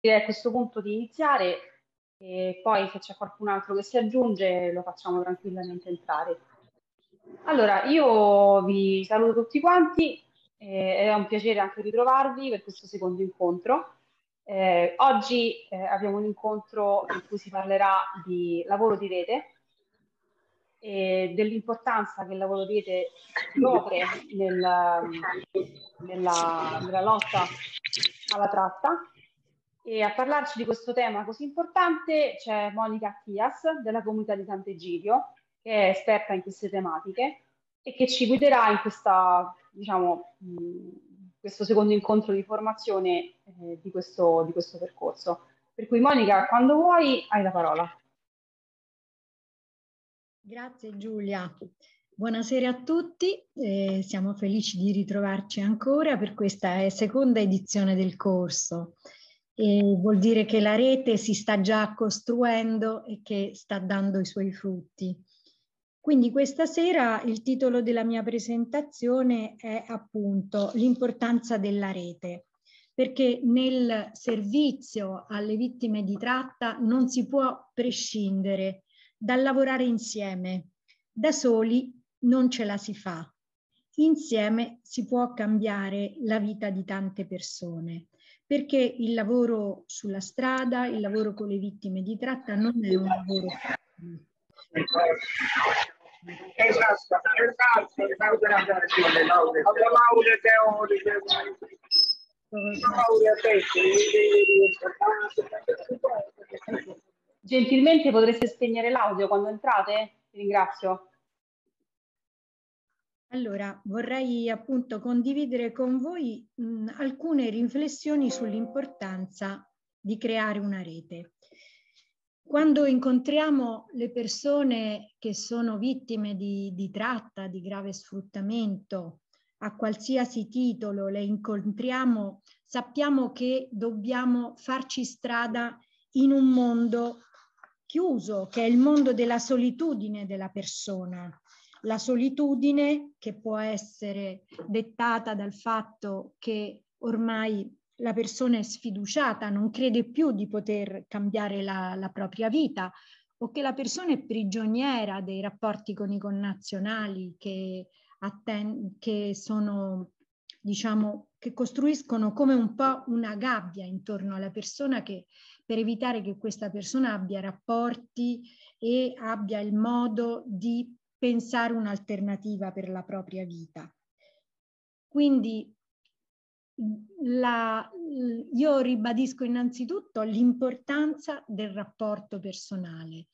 direi a questo punto di iniziare e poi se c'è qualcun altro che si aggiunge lo facciamo tranquillamente entrare. Allora, io vi saluto tutti quanti, eh, è un piacere anche ritrovarvi per questo secondo incontro. Eh, oggi eh, abbiamo un incontro in cui si parlerà di lavoro di rete e dell'importanza che il lavoro di rete copre nel, nella, nella lotta alla tratta e a parlarci di questo tema così importante c'è Monica Attias della comunità di Sant'Egidio, che è esperta in queste tematiche e che ci guiderà in questa, diciamo, questo secondo incontro di formazione eh, di, questo, di questo percorso. Per cui Monica, quando vuoi, hai la parola. Grazie Giulia. Buonasera a tutti, eh, siamo felici di ritrovarci ancora per questa eh, seconda edizione del corso. E vuol dire che la rete si sta già costruendo e che sta dando i suoi frutti. Quindi questa sera il titolo della mia presentazione è appunto l'importanza della rete, perché nel servizio alle vittime di tratta non si può prescindere dal lavorare insieme. Da soli non ce la si fa. Insieme si può cambiare la vita di tante persone perché il lavoro sulla strada, il lavoro con le vittime di tratta non è un lavoro. Esatto, esatto, Gentilmente potreste spegnere l'audio quando entrate? Vi ringrazio. Allora, vorrei appunto condividere con voi mh, mm, alcune riflessioni sull'importanza di creare una rete. Quando incontriamo le persone che sono vittime di, di tratta, di grave sfruttamento, a qualsiasi titolo le incontriamo, sappiamo che dobbiamo farci strada in un mondo chiuso, che è il mondo della solitudine della persona, la solitudine che può essere dettata dal fatto che ormai la persona è sfiduciata, non crede più di poter cambiare la, la propria vita o che la persona è prigioniera dei rapporti con i connazionali che, atten- che sono, diciamo, che costruiscono come un po' una gabbia intorno alla persona che, per evitare che questa persona abbia rapporti e abbia il modo di pensare un'alternativa per la propria vita. Quindi la, io ribadisco innanzitutto l'importanza del rapporto personale.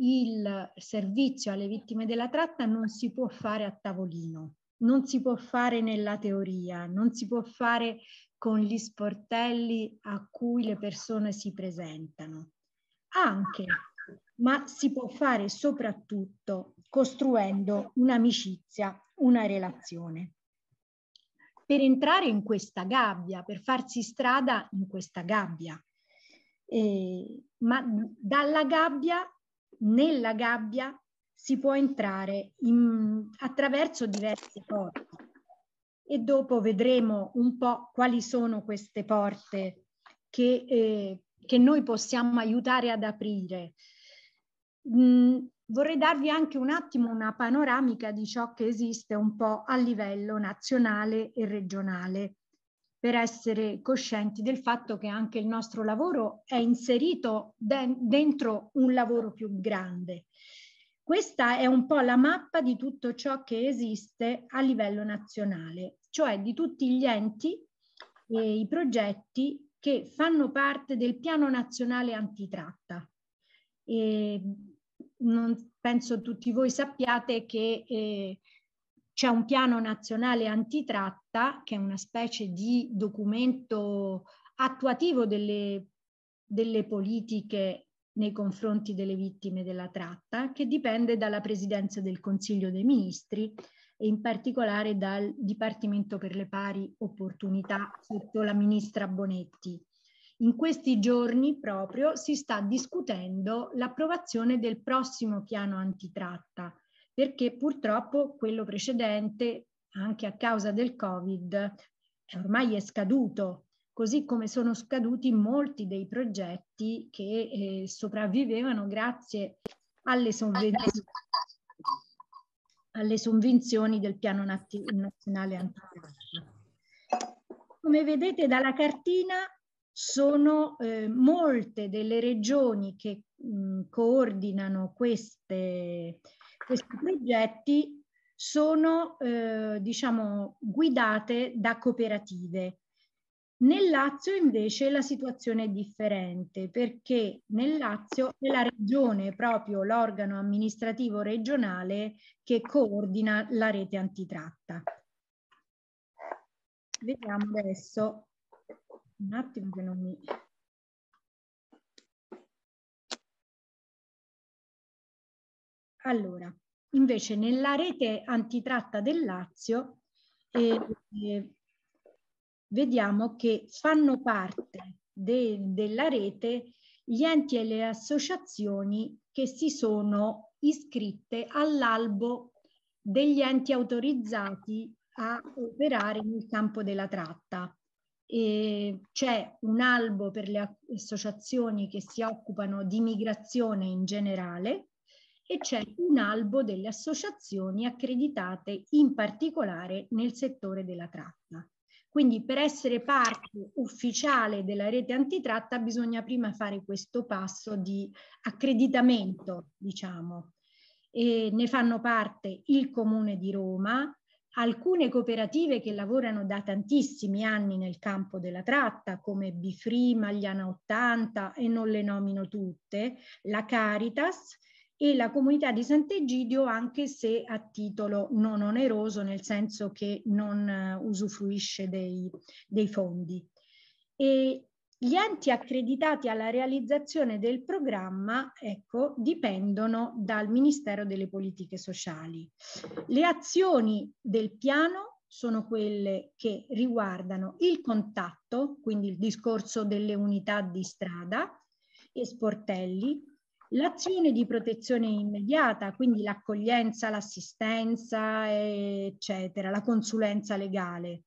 Il servizio alle vittime della tratta non si può fare a tavolino, non si può fare nella teoria, non si può fare con gli sportelli a cui le persone si presentano. Anche, ma si può fare soprattutto costruendo un'amicizia, una relazione. Per entrare in questa gabbia, per farsi strada in questa gabbia, eh, ma dalla gabbia, nella gabbia, si può entrare in, attraverso diverse porte e dopo vedremo un po' quali sono queste porte che, eh, che noi possiamo aiutare ad aprire. Mm, Vorrei darvi anche un attimo una panoramica di ciò che esiste un po' a livello nazionale e regionale, per essere coscienti del fatto che anche il nostro lavoro è inserito de dentro un lavoro più grande. Questa è un po' la mappa di tutto ciò che esiste a livello nazionale, cioè di tutti gli enti e i progetti che fanno parte del Piano Nazionale Antitratta. E non penso tutti voi sappiate che eh, c'è un piano nazionale antitratta, che è una specie di documento attuativo delle, delle politiche nei confronti delle vittime della tratta, che dipende dalla presidenza del Consiglio dei Ministri e in particolare dal Dipartimento per le pari opportunità sotto la ministra Bonetti. In questi giorni proprio si sta discutendo l'approvazione del prossimo piano antitratta, perché purtroppo quello precedente, anche a causa del Covid, ormai è scaduto, così come sono scaduti molti dei progetti che eh, sopravvivevano grazie alle sovvenzioni, alle sovvenzioni del piano nazionale antitratta. Come vedete dalla cartina, sono eh, molte delle regioni che mh, coordinano queste, questi progetti sono eh, diciamo guidate da cooperative. Nel Lazio invece la situazione è differente perché nel Lazio è la regione, proprio l'organo amministrativo regionale che coordina la rete antitratta. Vediamo adesso un attimo che non mi... Allora, invece nella rete antitratta del Lazio eh, eh, vediamo che fanno parte de, della rete gli enti e le associazioni che si sono iscritte all'albo degli enti autorizzati a operare nel campo della tratta eh, c'è un albo per le associazioni che si occupano di migrazione in generale e c'è un albo delle associazioni accreditate in particolare nel settore della tratta. Quindi per essere parte ufficiale della rete antitratta bisogna prima fare questo passo di accreditamento, diciamo. E ne fanno parte il Comune di Roma, alcune cooperative che lavorano da tantissimi anni nel campo della tratta, come Bifri, Magliana 80 e non le nomino tutte, la Caritas e la comunità di Sant'Egidio anche se a titolo non oneroso, nel senso che non eh, usufruisce dei, dei fondi. E gli enti accreditati alla realizzazione del programma ecco, dipendono dal Ministero delle Politiche Sociali. Le azioni del piano sono quelle che riguardano il contatto, quindi il discorso delle unità di strada e sportelli, l'azione di protezione immediata, quindi l'accoglienza, l'assistenza, eccetera, la consulenza legale,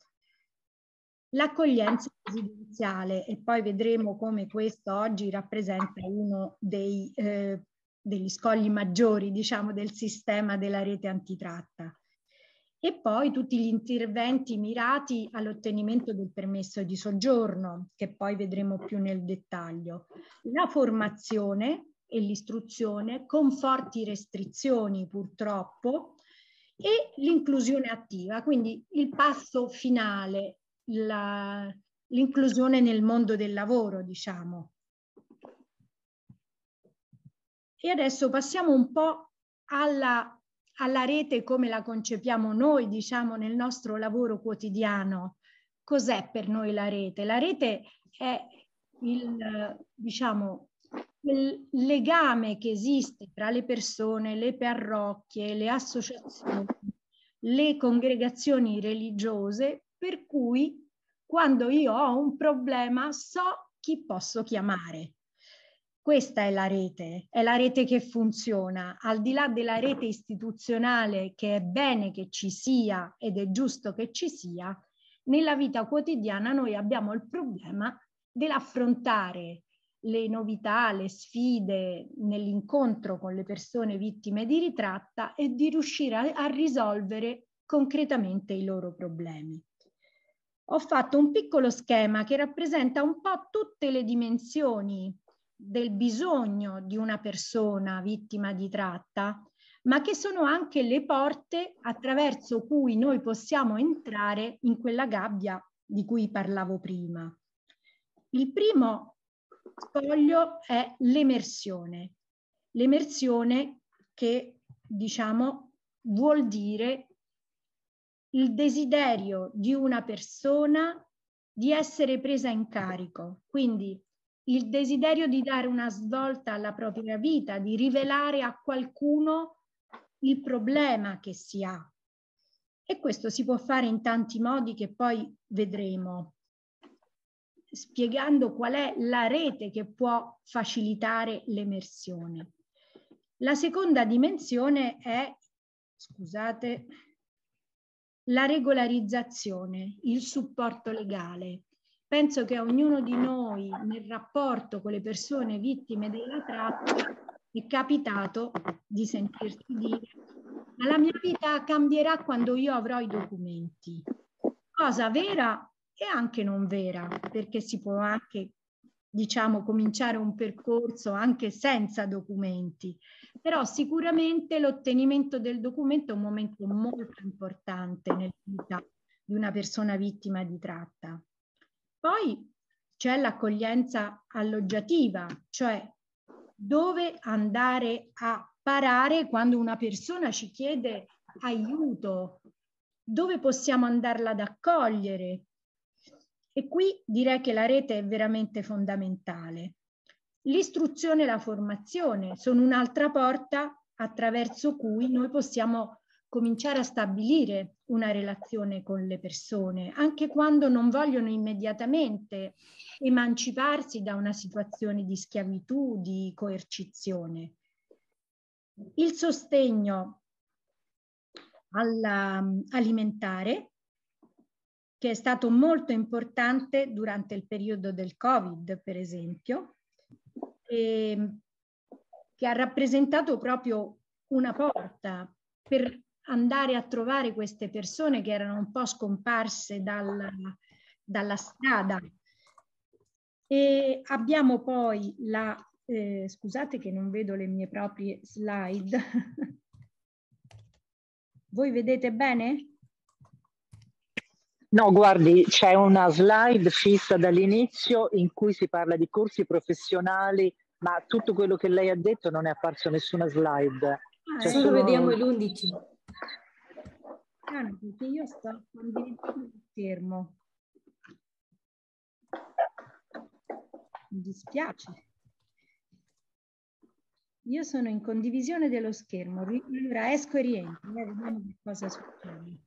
L'accoglienza residenziale, e poi vedremo come questo oggi rappresenta uno dei, eh, degli scogli maggiori diciamo, del sistema della rete antitratta. E poi tutti gli interventi mirati all'ottenimento del permesso di soggiorno, che poi vedremo più nel dettaglio. La formazione e l'istruzione con forti restrizioni purtroppo e l'inclusione attiva, quindi il passo finale l'inclusione nel mondo del lavoro, diciamo. E adesso passiamo un po' alla, alla rete come la concepiamo noi, diciamo, nel nostro lavoro quotidiano. Cos'è per noi la rete? La rete è il, diciamo, il legame che esiste tra le persone, le parrocchie, le associazioni, le congregazioni religiose, per cui quando io ho un problema so chi posso chiamare. Questa è la rete, è la rete che funziona, al di là della rete istituzionale che è bene che ci sia ed è giusto che ci sia, nella vita quotidiana noi abbiamo il problema dell'affrontare le novità, le sfide nell'incontro con le persone vittime di ritratta e di riuscire a, a risolvere concretamente i loro problemi ho fatto un piccolo schema che rappresenta un po' tutte le dimensioni del bisogno di una persona vittima di tratta, ma che sono anche le porte attraverso cui noi possiamo entrare in quella gabbia di cui parlavo prima. Il primo scoglio è l'emersione. L'emersione che, diciamo, vuol dire il desiderio di una persona di essere presa in carico, quindi il desiderio di dare una svolta alla propria vita, di rivelare a qualcuno il problema che si ha. E questo si può fare in tanti modi che poi vedremo, spiegando qual è la rete che può facilitare l'emersione. La seconda dimensione è, scusate, la regolarizzazione, il supporto legale. Penso che ognuno di noi nel rapporto con le persone vittime della tratta è capitato di sentirsi dire ma la mia vita cambierà quando io avrò i documenti. Cosa vera e anche non vera, perché si può anche, diciamo, cominciare un percorso anche senza documenti però sicuramente l'ottenimento del documento è un momento molto importante nella vita di una persona vittima di tratta. Poi c'è l'accoglienza alloggiativa, cioè dove andare a parare quando una persona ci chiede aiuto, dove possiamo andarla ad accogliere. E qui direi che la rete è veramente fondamentale. L'istruzione e la formazione sono un'altra porta attraverso cui noi possiamo cominciare a stabilire una relazione con le persone, anche quando non vogliono immediatamente emanciparsi da una situazione di schiavitù, di coercizione. Il sostegno alla, alimentare, che è stato molto importante durante il periodo del Covid, per esempio, eh, che ha rappresentato proprio una porta per andare a trovare queste persone che erano un po' scomparse dalla, dalla strada. E abbiamo poi la, eh, scusate che non vedo le mie proprie slide. Voi vedete bene? No, guardi, c'è una slide fissa dall'inizio in cui si parla di corsi professionali ma tutto quello che lei ha detto non è apparso nessuna slide. Ah, cioè, solo sono... vediamo l'11. Ah, io sto condividendo il schermo. Mi dispiace. Io sono in condivisione dello schermo, allora esco e rientro, eh, vediamo che cosa succede.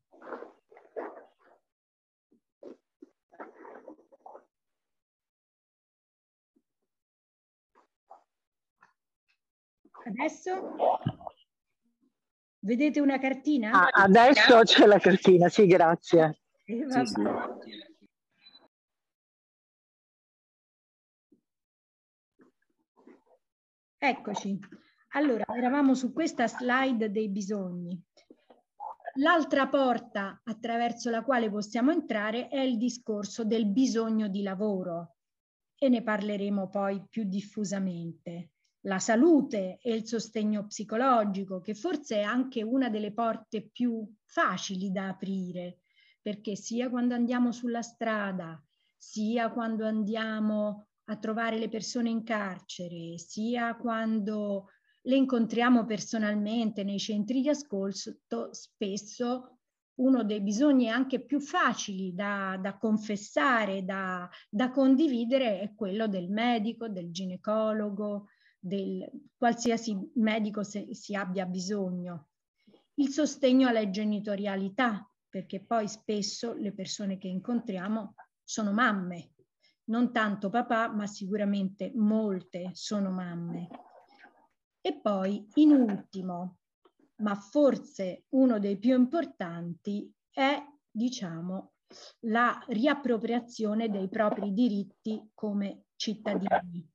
Adesso vedete una cartina? Ah, adesso c'è la cartina, sì, grazie. Eh, Eccoci. Allora, eravamo su questa slide dei bisogni. L'altra porta attraverso la quale possiamo entrare è il discorso del bisogno di lavoro e ne parleremo poi più diffusamente la salute e il sostegno psicologico, che forse è anche una delle porte più facili da aprire, perché sia quando andiamo sulla strada, sia quando andiamo a trovare le persone in carcere, sia quando le incontriamo personalmente nei centri di ascolto, spesso uno dei bisogni anche più facili da, da confessare, da, da condividere, è quello del medico, del ginecologo, del qualsiasi medico se si abbia bisogno. Il sostegno alla genitorialità, perché poi spesso le persone che incontriamo sono mamme, non tanto papà, ma sicuramente molte sono mamme. E poi, in ultimo, ma forse uno dei più importanti, è, diciamo, la riappropriazione dei propri diritti come cittadini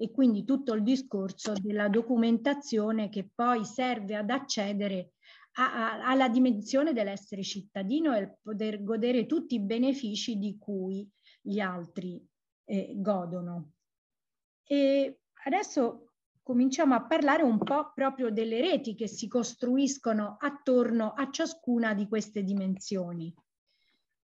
e quindi tutto il discorso della documentazione che poi serve ad accedere a, a, alla dimensione dell'essere cittadino e poter godere tutti i benefici di cui gli altri eh, godono. E adesso cominciamo a parlare un po' proprio delle reti che si costruiscono attorno a ciascuna di queste dimensioni.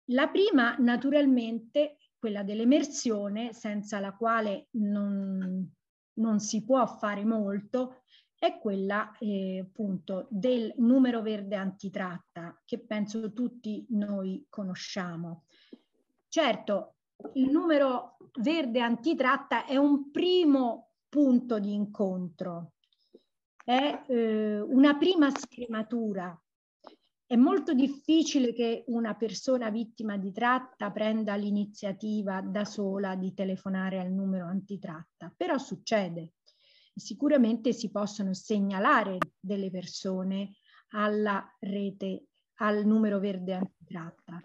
La prima naturalmente quella dell'emersione, senza la quale non, non si può fare molto, è quella eh, appunto del numero verde antitratta che penso tutti noi conosciamo. Certo, il numero verde antitratta è un primo punto di incontro, è eh, una prima scrematura è molto difficile che una persona vittima di tratta prenda l'iniziativa da sola di telefonare al numero antitratta, però succede. Sicuramente si possono segnalare delle persone alla rete, al numero verde antitratta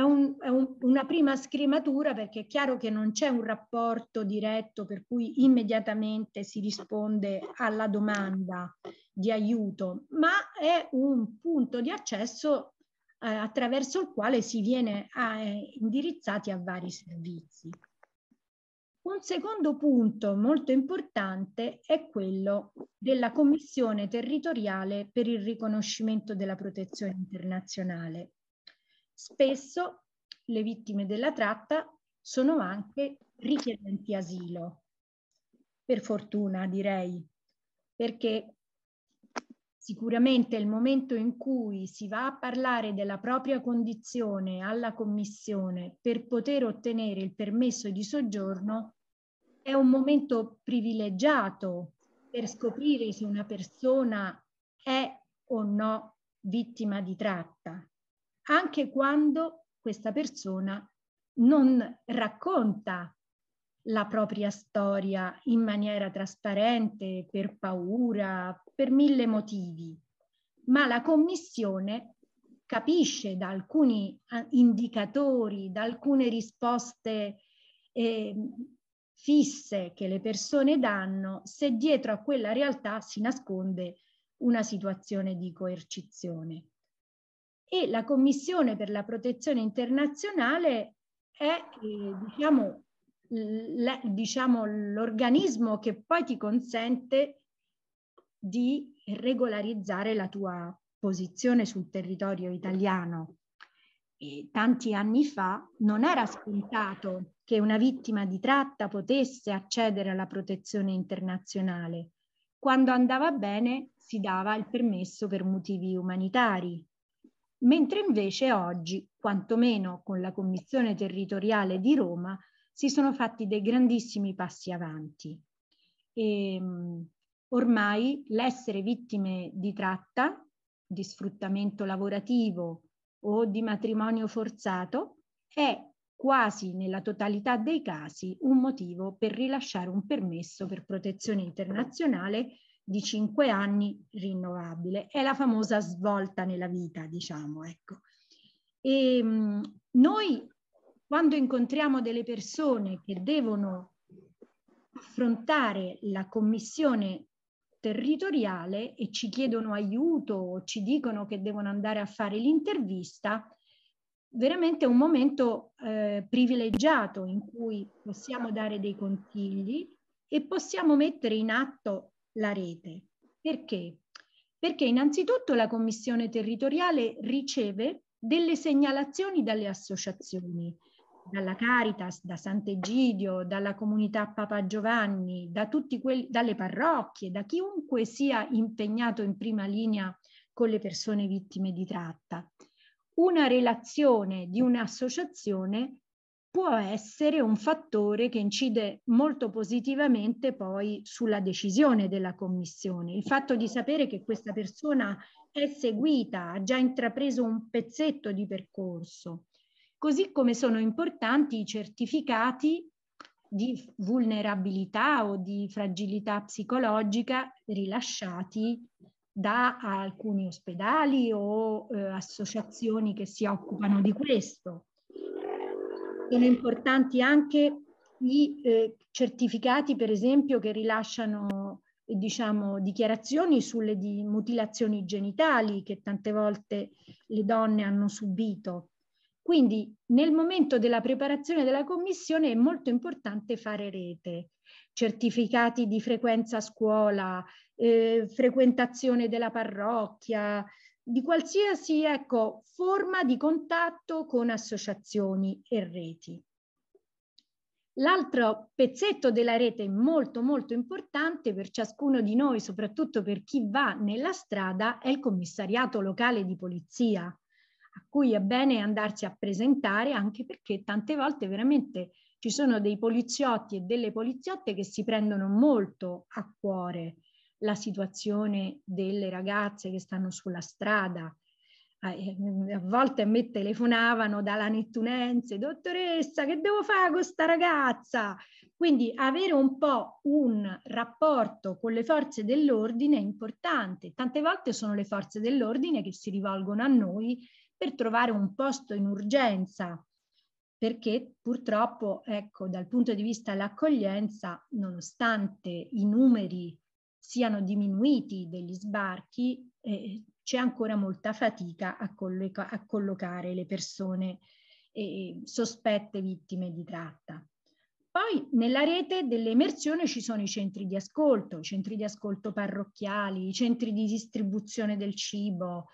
è, un, è un, una prima scrematura perché è chiaro che non c'è un rapporto diretto per cui immediatamente si risponde alla domanda di aiuto, ma è un punto di accesso eh, attraverso il quale si viene a, eh, indirizzati a vari servizi. Un secondo punto molto importante è quello della Commissione territoriale per il riconoscimento della protezione internazionale. Spesso le vittime della tratta sono anche richiedenti asilo. Per fortuna, direi, perché sicuramente il momento in cui si va a parlare della propria condizione alla Commissione per poter ottenere il permesso di soggiorno è un momento privilegiato per scoprire se una persona è o no vittima di tratta anche quando questa persona non racconta la propria storia in maniera trasparente, per paura, per mille motivi, ma la Commissione capisce da alcuni eh, indicatori, da alcune risposte eh, fisse che le persone danno, se dietro a quella realtà si nasconde una situazione di coercizione e la Commissione per la protezione internazionale è eh, diciamo, diciamo l'organismo diciamo, che poi ti consente di regolarizzare la tua posizione sul territorio italiano. E tanti anni fa non era scontato che una vittima di tratta potesse accedere alla protezione internazionale. Quando andava bene si dava il permesso per motivi umanitari, mentre invece oggi, quantomeno con la Commissione territoriale di Roma, si sono fatti dei grandissimi passi avanti. E, ehm, ormai l'essere vittime di tratta, di sfruttamento lavorativo o di matrimonio forzato è quasi nella totalità dei casi un motivo per rilasciare un permesso per protezione internazionale di 5 anni rinnovabile. È la famosa svolta nella vita, diciamo, ecco. E, ehm, noi quando incontriamo delle persone che devono affrontare la commissione territoriale e ci chiedono aiuto o ci dicono che devono andare a fare l'intervista, veramente è un momento eh, privilegiato in cui possiamo dare dei consigli e possiamo mettere in atto la rete. Perché? Perché innanzitutto la Commissione territoriale riceve delle segnalazioni dalle associazioni, dalla Caritas, da Sant'Egidio, dalla comunità Papa Giovanni, da quelli, dalle parrocchie, da chiunque sia impegnato in prima linea con le persone vittime di tratta. Una relazione di un'associazione può essere un fattore che incide molto positivamente poi sulla decisione della commissione. Il fatto di sapere che questa persona è seguita, ha già intrapreso un pezzetto di percorso, così come sono importanti i certificati di vulnerabilità o di fragilità psicologica rilasciati da alcuni ospedali o eh, associazioni che si occupano di questo. Sono importanti anche i eh, certificati, per esempio, che rilasciano eh, diciamo, dichiarazioni sulle di mutilazioni genitali che tante volte le donne hanno subito. Quindi nel momento della preparazione della commissione è molto importante fare rete, certificati di frequenza a scuola, eh, frequentazione della parrocchia, di qualsiasi ecco, forma di contatto con associazioni e reti. L'altro pezzetto della rete molto molto importante per ciascuno di noi, soprattutto per chi va nella strada, è il commissariato locale di polizia, a cui è bene andarsi a presentare anche perché tante volte veramente ci sono dei poliziotti e delle poliziotte che si prendono molto a cuore la situazione delle ragazze che stanno sulla strada. Ah, eh, mm, a volte a me telefonavano dalla nettunense, dottoressa, che devo fare con questa ragazza? Quindi avere un po' un rapporto con le forze dell'ordine è importante. Tante volte sono le forze dell'ordine che si rivolgono a noi per trovare un posto in urgenza, perché purtroppo, ecco, dal punto di vista dell'accoglienza, nonostante i numeri siano diminuiti degli sbarchi, eh, c'è ancora molta fatica a, colloca- a collocare le persone eh, sospette vittime di tratta. Poi nella rete dell'emersione ci sono i centri di ascolto, i centri di ascolto parrocchiali, i centri di distribuzione del cibo,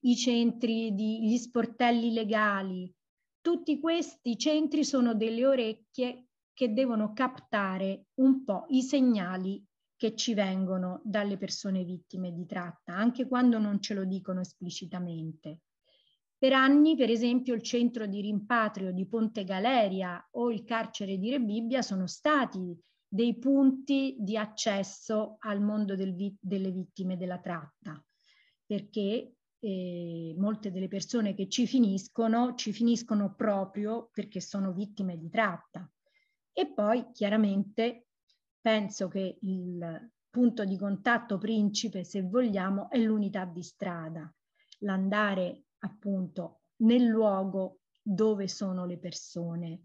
i centri di gli sportelli legali. Tutti questi centri sono delle orecchie che devono captare un po' i segnali che ci vengono dalle persone vittime di tratta, anche quando non ce lo dicono esplicitamente. Per anni, per esempio, il centro di rimpatrio di Ponte Galeria o il carcere di Rebibbia sono stati dei punti di accesso al mondo del vi delle vittime della tratta, perché eh, molte delle persone che ci finiscono ci finiscono proprio perché sono vittime di tratta. E poi chiaramente penso che il punto di contatto principe, se vogliamo, è l'unità di strada, l'andare appunto nel luogo dove sono le persone.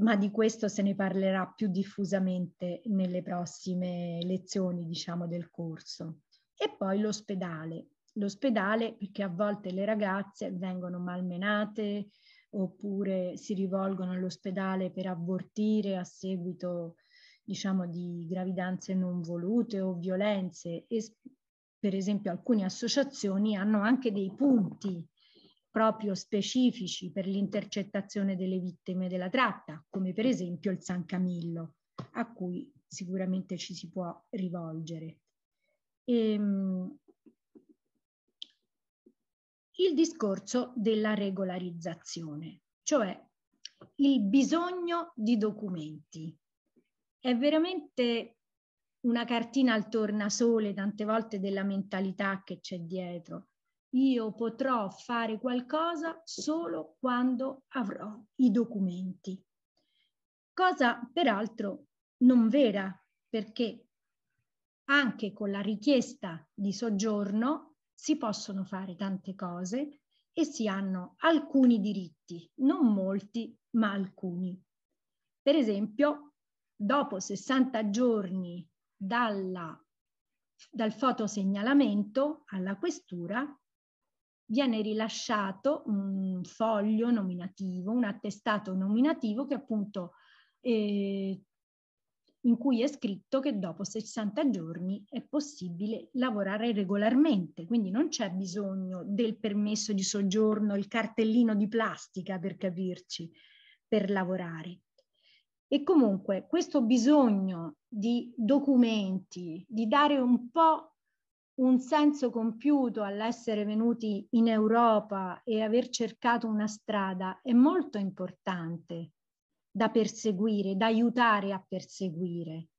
Ma di questo se ne parlerà più diffusamente nelle prossime lezioni, diciamo, del corso. E poi l'ospedale. L'ospedale perché a volte le ragazze vengono malmenate oppure si rivolgono all'ospedale per avvertire a seguito diciamo, di gravidanze non volute o violenze. E, per esempio alcune associazioni hanno anche dei punti proprio specifici per l'intercettazione delle vittime della tratta, come per esempio il San Camillo, a cui sicuramente ci si può rivolgere. E, ehm, il discorso della regolarizzazione, cioè il bisogno di documenti è veramente una cartina al tornasole tante volte della mentalità che c'è dietro. Io potrò fare qualcosa solo quando avrò i documenti. Cosa peraltro non vera, perché anche con la richiesta di soggiorno si possono fare tante cose e si hanno alcuni diritti, non molti, ma alcuni. Per esempio, dopo 60 giorni dalla, dal fotosegnalamento alla questura viene rilasciato un foglio nominativo, un attestato nominativo che appunto eh, in cui è scritto che dopo 60 giorni è possibile lavorare regolarmente, quindi non c'è bisogno del permesso di soggiorno, il cartellino di plastica per capirci, per lavorare. E comunque questo bisogno di documenti, di dare un po' un senso compiuto all'essere venuti in Europa e aver cercato una strada è molto importante da perseguire, da aiutare a perseguire,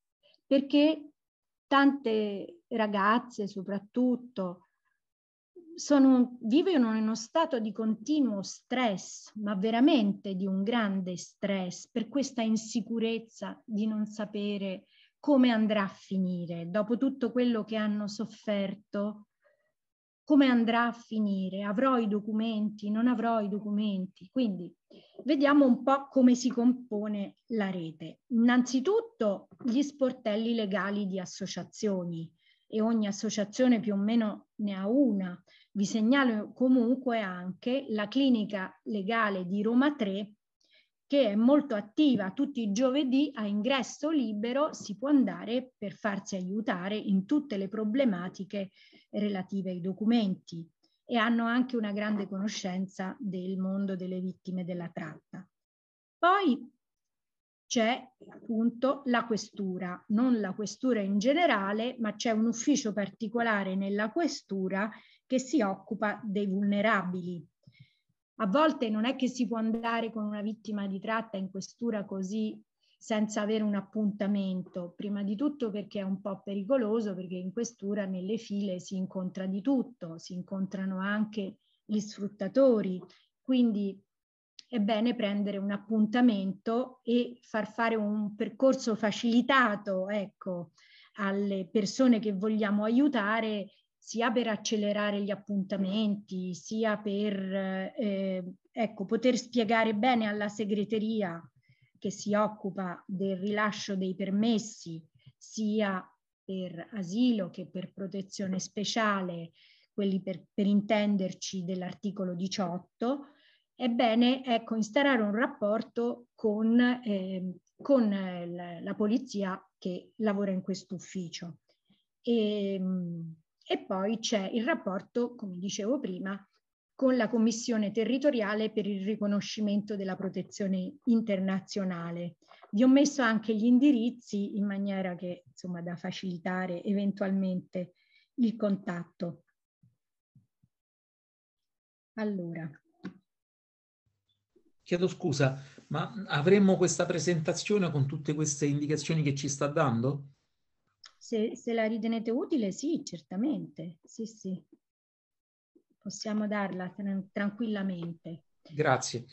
perché tante ragazze soprattutto sono, vivono in uno stato di continuo stress, ma veramente di un grande stress, per questa insicurezza di non sapere come andrà a finire, dopo tutto quello che hanno sofferto, come andrà a finire, avrò i documenti, non avrò i documenti. Quindi vediamo un po' come si compone la rete. Innanzitutto gli sportelli legali di associazioni, e ogni associazione più o meno ne ha una. Vi segnalo comunque anche la clinica legale di Roma 3 che è molto attiva tutti i giovedì a ingresso libero si può andare per farsi aiutare in tutte le problematiche relative ai documenti e hanno anche una grande conoscenza del mondo delle vittime della tratta. Poi c'è appunto la questura, non la questura in generale, ma c'è un ufficio particolare nella questura che si occupa dei vulnerabili. A volte non è che si può andare con una vittima di tratta in questura così senza avere un appuntamento, prima di tutto perché è un po' pericoloso, perché in questura nelle file si incontra di tutto, si incontrano anche gli sfruttatori, quindi è bene prendere un appuntamento e far fare un percorso facilitato ecco, alle persone che vogliamo aiutare sia per accelerare gli appuntamenti, sia per eh, eh, ecco, poter spiegare bene alla segreteria che si occupa del rilascio dei permessi, sia per asilo che per protezione speciale, quelli per, per intenderci dell'articolo 18, Ebbene, ecco, instaurare un rapporto con, ehm, eh, con la polizia che lavora in questo ufficio. E, ehm, e poi c'è il rapporto, come dicevo prima, con la Commissione territoriale per il riconoscimento della protezione internazionale. Vi ho messo anche gli indirizzi in maniera che, insomma, da facilitare eventualmente il contatto. Allora, chiedo scusa, ma avremmo questa presentazione con tutte queste indicazioni che ci sta dando? Se, se la ritenete utile, sì, certamente, sì, sì. Possiamo darla tran tranquillamente. Grazie.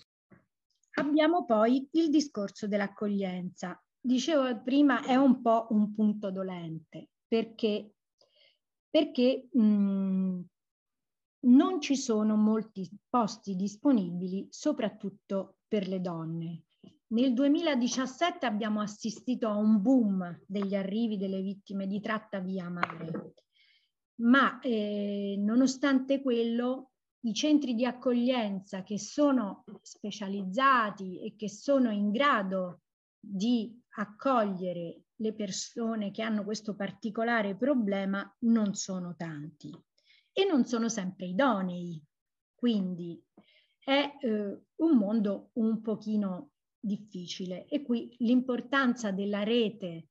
Abbiamo poi il discorso dell'accoglienza. Dicevo prima, è un po' un punto dolente, perché, perché mh, mm, non ci sono molti posti disponibili, soprattutto per le donne. Nel 2017 abbiamo assistito a un boom degli arrivi delle vittime di tratta via mare, ma eh, nonostante quello i centri di accoglienza che sono specializzati e che sono in grado di accogliere le persone che hanno questo particolare problema non sono tanti e non sono sempre idonei. Quindi è eh, un mondo un pochino difficile e qui l'importanza della rete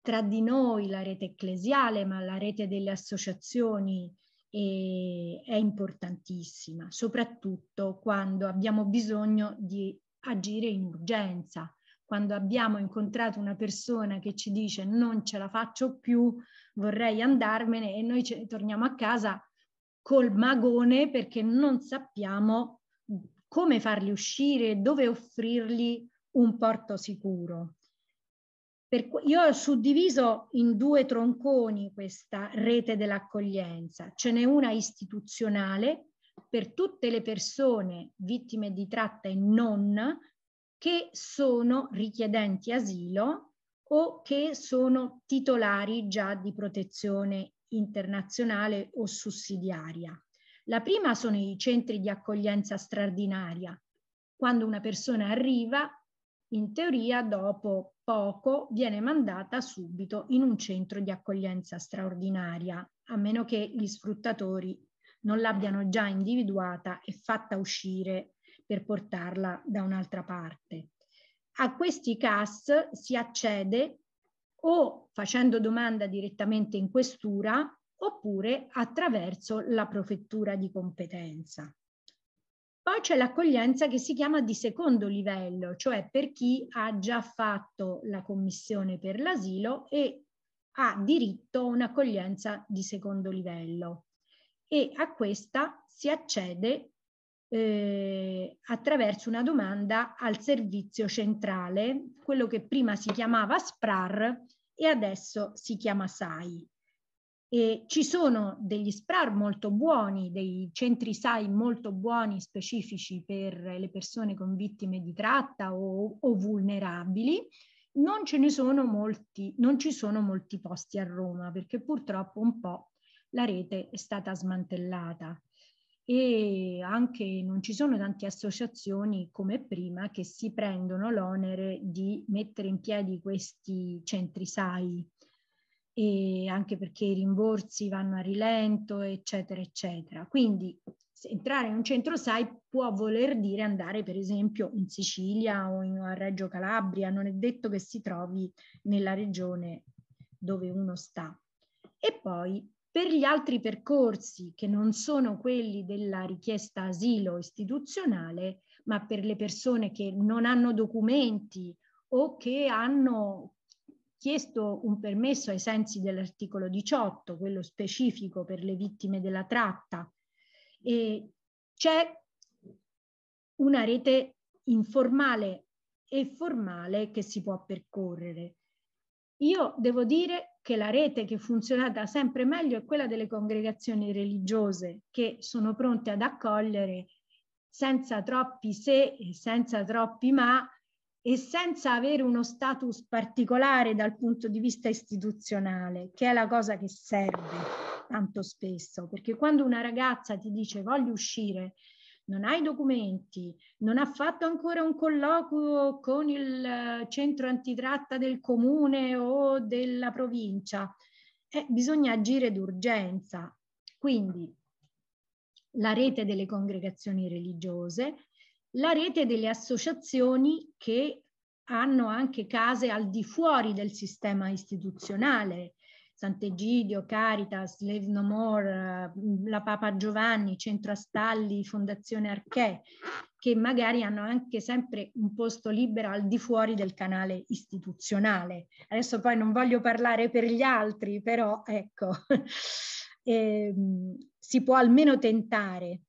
tra di noi, la rete ecclesiale, ma la rete delle associazioni eh, è importantissima, soprattutto quando abbiamo bisogno di agire in urgenza quando abbiamo incontrato una persona che ci dice non ce la faccio più, vorrei andarmene e noi ce- torniamo a casa col magone perché non sappiamo come farli uscire, dove offrirgli un porto sicuro. Per, io ho suddiviso in due tronconi questa rete dell'accoglienza. Ce n'è una istituzionale per tutte le persone vittime di tratta e non che sono richiedenti asilo o che sono titolari già di protezione internazionale o sussidiaria. La prima sono i centri di accoglienza straordinaria. Quando una persona arriva, in teoria dopo poco viene mandata subito in un centro di accoglienza straordinaria, a meno che gli sfruttatori non l'abbiano già individuata e fatta uscire per portarla da un'altra parte. A questi CAS si accede o facendo domanda direttamente in questura oppure attraverso la prefettura di competenza. Poi c'è l'accoglienza che si chiama di secondo livello, cioè per chi ha già fatto la commissione per l'asilo e ha diritto a un'accoglienza di secondo livello. E a questa si accede eh, attraverso una domanda al servizio centrale, quello che prima si chiamava SPRAR e adesso si chiama SAI. E ci sono degli SPRAR molto buoni, dei centri SAI molto buoni specifici per le persone con vittime di tratta o, o vulnerabili, non ce ne sono molti, non ci sono molti posti a Roma perché purtroppo un po' la rete è stata smantellata e anche non ci sono tante associazioni come prima che si prendono l'onere di mettere in piedi questi centri SAI e anche perché i rimborsi vanno a rilento eccetera eccetera quindi entrare in un centro SAI può voler dire andare per esempio in Sicilia o in, a Reggio Calabria, non è detto che si trovi nella regione dove uno sta. E poi per gli altri percorsi che non sono quelli della richiesta asilo istituzionale, ma per le persone che non hanno documenti o che hanno chiesto un permesso ai sensi dell'articolo 18, quello specifico per le vittime della tratta. c'è una rete informale e formale che si può percorrere. Io devo dire che la rete che funzionata sempre meglio è quella delle congregazioni religiose che sono pronte ad accogliere senza troppi se e senza troppi ma e senza avere uno status particolare dal punto di vista istituzionale, che è la cosa che serve tanto spesso, perché quando una ragazza ti dice voglio uscire non ha i documenti, non ha fatto ancora un colloquio con il eh, centro antitratta del comune o della provincia, eh, bisogna agire d'urgenza. Quindi la rete delle congregazioni religiose, la rete delle associazioni che hanno anche case al di fuori del sistema istituzionale, Sant'Egidio, Caritas, Slave No More, eh, la Papa Giovanni, Centro Astalli, Fondazione Archè, che magari hanno anche sempre un posto libero al di fuori del canale istituzionale. Adesso poi non voglio parlare per gli altri, però ecco, eh, si può almeno tentare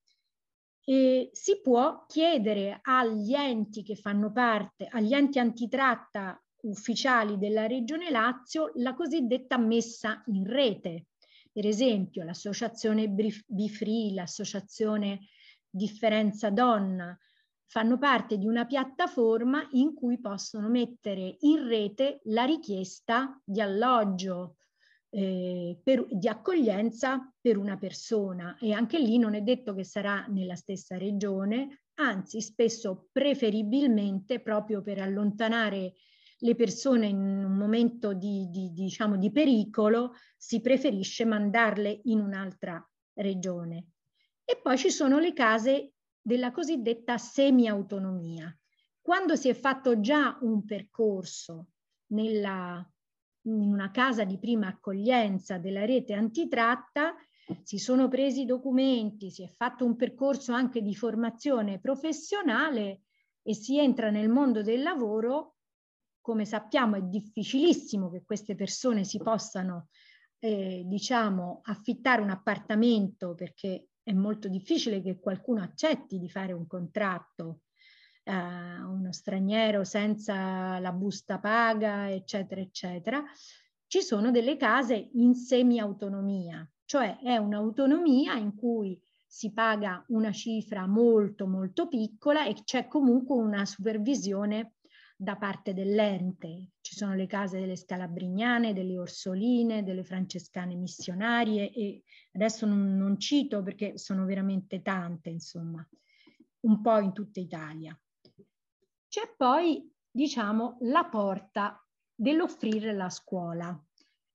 e si può chiedere agli enti che fanno parte, agli enti antitratta ufficiali della Regione Lazio la cosiddetta messa in rete. Per esempio l'associazione Bifree, l'associazione Differenza Donna, fanno parte di una piattaforma in cui possono mettere in rete la richiesta di alloggio, eh, per, di accoglienza per una persona e anche lì non è detto che sarà nella stessa regione, anzi spesso preferibilmente proprio per allontanare le persone in un momento di, di, diciamo, di pericolo si preferisce mandarle in un'altra regione. E poi ci sono le case della cosiddetta semiautonomia. Quando si è fatto già un percorso nella, in una casa di prima accoglienza della rete antitratta, si sono presi i documenti, si è fatto un percorso anche di formazione professionale e si entra nel mondo del lavoro, come sappiamo è difficilissimo che queste persone si possano, eh, diciamo, affittare un appartamento perché è molto difficile che qualcuno accetti di fare un contratto, eh, uno straniero senza la busta paga, eccetera, eccetera. Ci sono delle case in semi-autonomia, cioè è un'autonomia in cui si paga una cifra molto molto piccola e c'è comunque una supervisione da parte dell'ente. Ci sono le case delle Scalabrignane, delle Orsoline, delle Francescane Missionarie e adesso non, non cito perché sono veramente tante, insomma, un po' in tutta Italia. C'è poi, diciamo, la porta dell'offrire la scuola.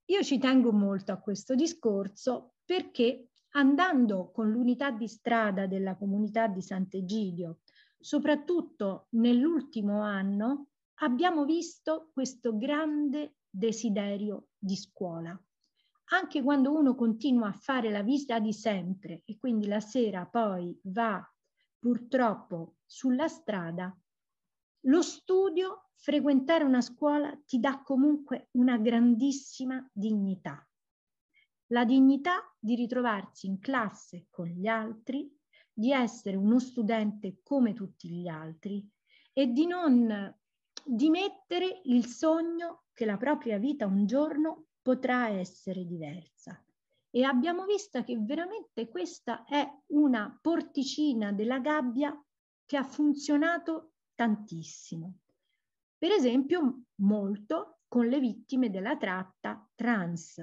Io ci tengo molto a questo discorso perché andando con l'unità di strada della comunità di Sant'Egidio, soprattutto nell'ultimo anno, abbiamo visto questo grande desiderio di scuola. Anche quando uno continua a fare la visita di sempre e quindi la sera poi va purtroppo sulla strada, lo studio, frequentare una scuola ti dà comunque una grandissima dignità. La dignità di ritrovarsi in classe con gli altri, di essere uno studente come tutti gli altri e di non di mettere il sogno che la propria vita un giorno potrà essere diversa. E abbiamo visto che veramente questa è una porticina della gabbia che ha funzionato tantissimo. Per esempio, molto con le vittime della tratta trans,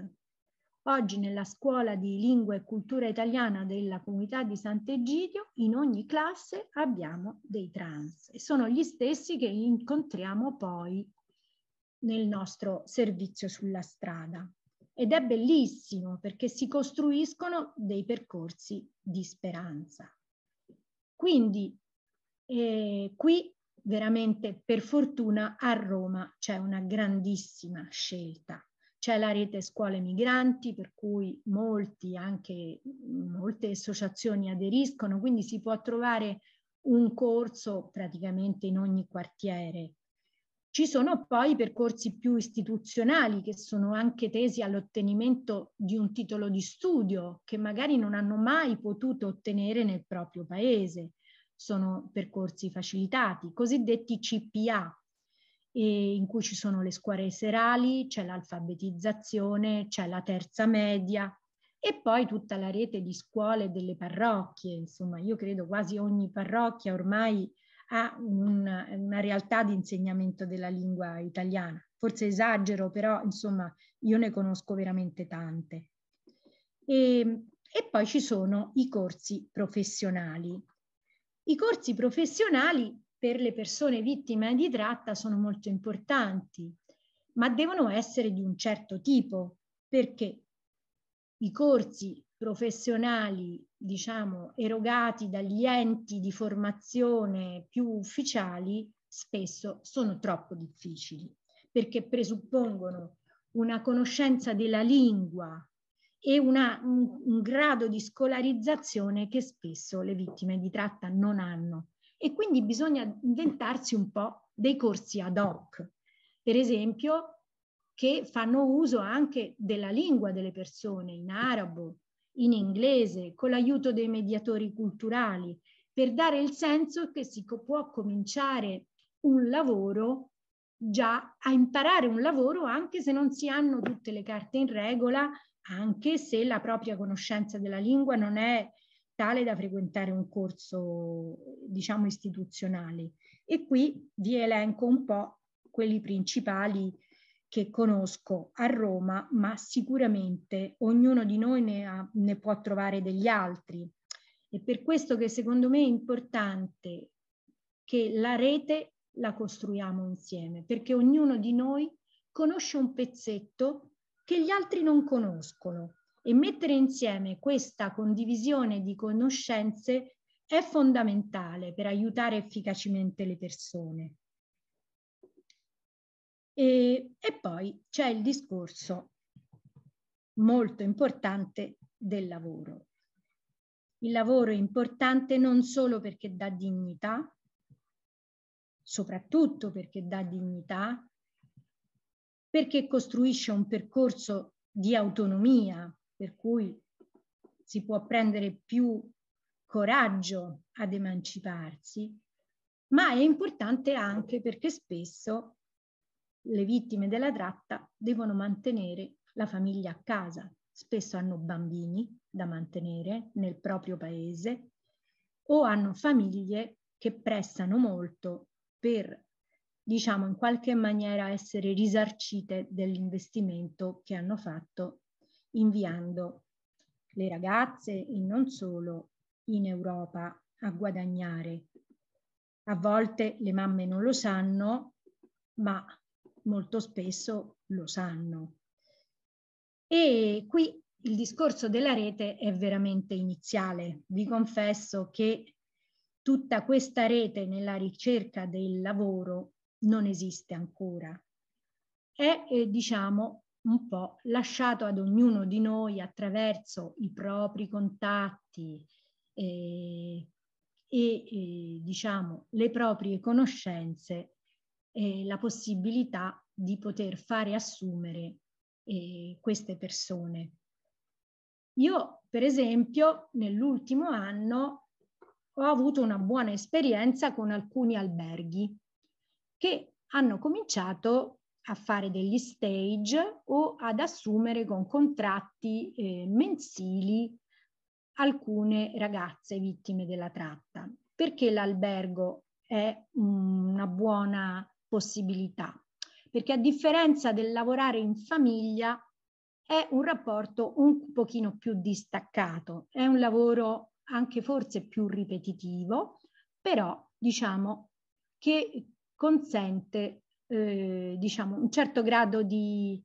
Oggi nella scuola di lingua e cultura italiana della comunità di Sant'Egidio in ogni classe abbiamo dei trans e sono gli stessi che incontriamo poi nel nostro servizio sulla strada. Ed è bellissimo perché si costruiscono dei percorsi di speranza. Quindi eh, qui veramente per fortuna a Roma c'è una grandissima scelta c'è la rete scuole migranti per cui molti, anche molte associazioni aderiscono, quindi si può trovare un corso praticamente in ogni quartiere. Ci sono poi percorsi più istituzionali che sono anche tesi all'ottenimento di un titolo di studio che magari non hanno mai potuto ottenere nel proprio paese. Sono percorsi facilitati, cosiddetti CPA, in cui ci sono le scuole serali, c'è l'alfabetizzazione, c'è la terza media e poi tutta la rete di scuole delle parrocchie. Insomma, io credo quasi ogni parrocchia ormai ha un, una realtà di insegnamento della lingua italiana. Forse esagero, però insomma io ne conosco veramente tante. E, e poi ci sono i corsi professionali. I corsi professionali per le persone vittime di tratta sono molto importanti, ma devono essere di un certo tipo, perché i corsi professionali, diciamo, erogati dagli enti di formazione più ufficiali spesso sono troppo difficili, perché presuppongono una conoscenza della lingua e una, un, un grado di scolarizzazione che spesso le vittime di tratta non hanno e quindi bisogna inventarsi un po' dei corsi ad hoc. Per esempio, che fanno uso anche della lingua delle persone in arabo, in inglese, con l'aiuto dei mediatori culturali, per dare il senso che si può cominciare un lavoro già a imparare un lavoro anche se non si hanno tutte le carte in regola, anche se la propria conoscenza della lingua non è tale da frequentare un corso, diciamo, istituzionale. E qui vi elenco un po' quelli principali che conosco a Roma, ma sicuramente ognuno di noi ne, ha, ne può trovare degli altri. È per questo che secondo me è importante che la rete la costruiamo insieme, perché ognuno di noi conosce un pezzetto che gli altri non conoscono e mettere insieme questa condivisione di conoscenze è fondamentale per aiutare efficacemente le persone. E, e poi c'è il discorso molto importante del lavoro. Il lavoro è importante non solo perché dà dignità, soprattutto perché dà dignità, perché costruisce un percorso di autonomia per cui si può prendere più coraggio ad emanciparsi, ma è importante anche perché spesso le vittime della tratta devono mantenere la famiglia a casa, spesso hanno bambini da mantenere nel proprio paese o hanno famiglie che prestano molto per diciamo in qualche maniera essere risarcite dell'investimento che hanno fatto inviando le ragazze e non solo in Europa a guadagnare. A volte le mamme non lo sanno, ma molto spesso lo sanno. E qui il discorso della rete è veramente iniziale. Vi confesso che tutta questa rete nella ricerca del lavoro non esiste ancora. È, eh, diciamo, un po' lasciato ad ognuno di noi attraverso i propri contatti eh, e eh, diciamo le proprie conoscenze eh, la possibilità di poter fare assumere eh, queste persone. Io, per esempio, nell'ultimo anno ho avuto una buona esperienza con alcuni alberghi che hanno cominciato a fare degli stage o ad assumere con contratti eh, mensili alcune ragazze vittime della tratta. Perché l'albergo è una buona possibilità? Perché a differenza del lavorare in famiglia è un rapporto un pochino più distaccato, è un lavoro anche forse più ripetitivo, però diciamo che consente eh, diciamo, un certo grado di,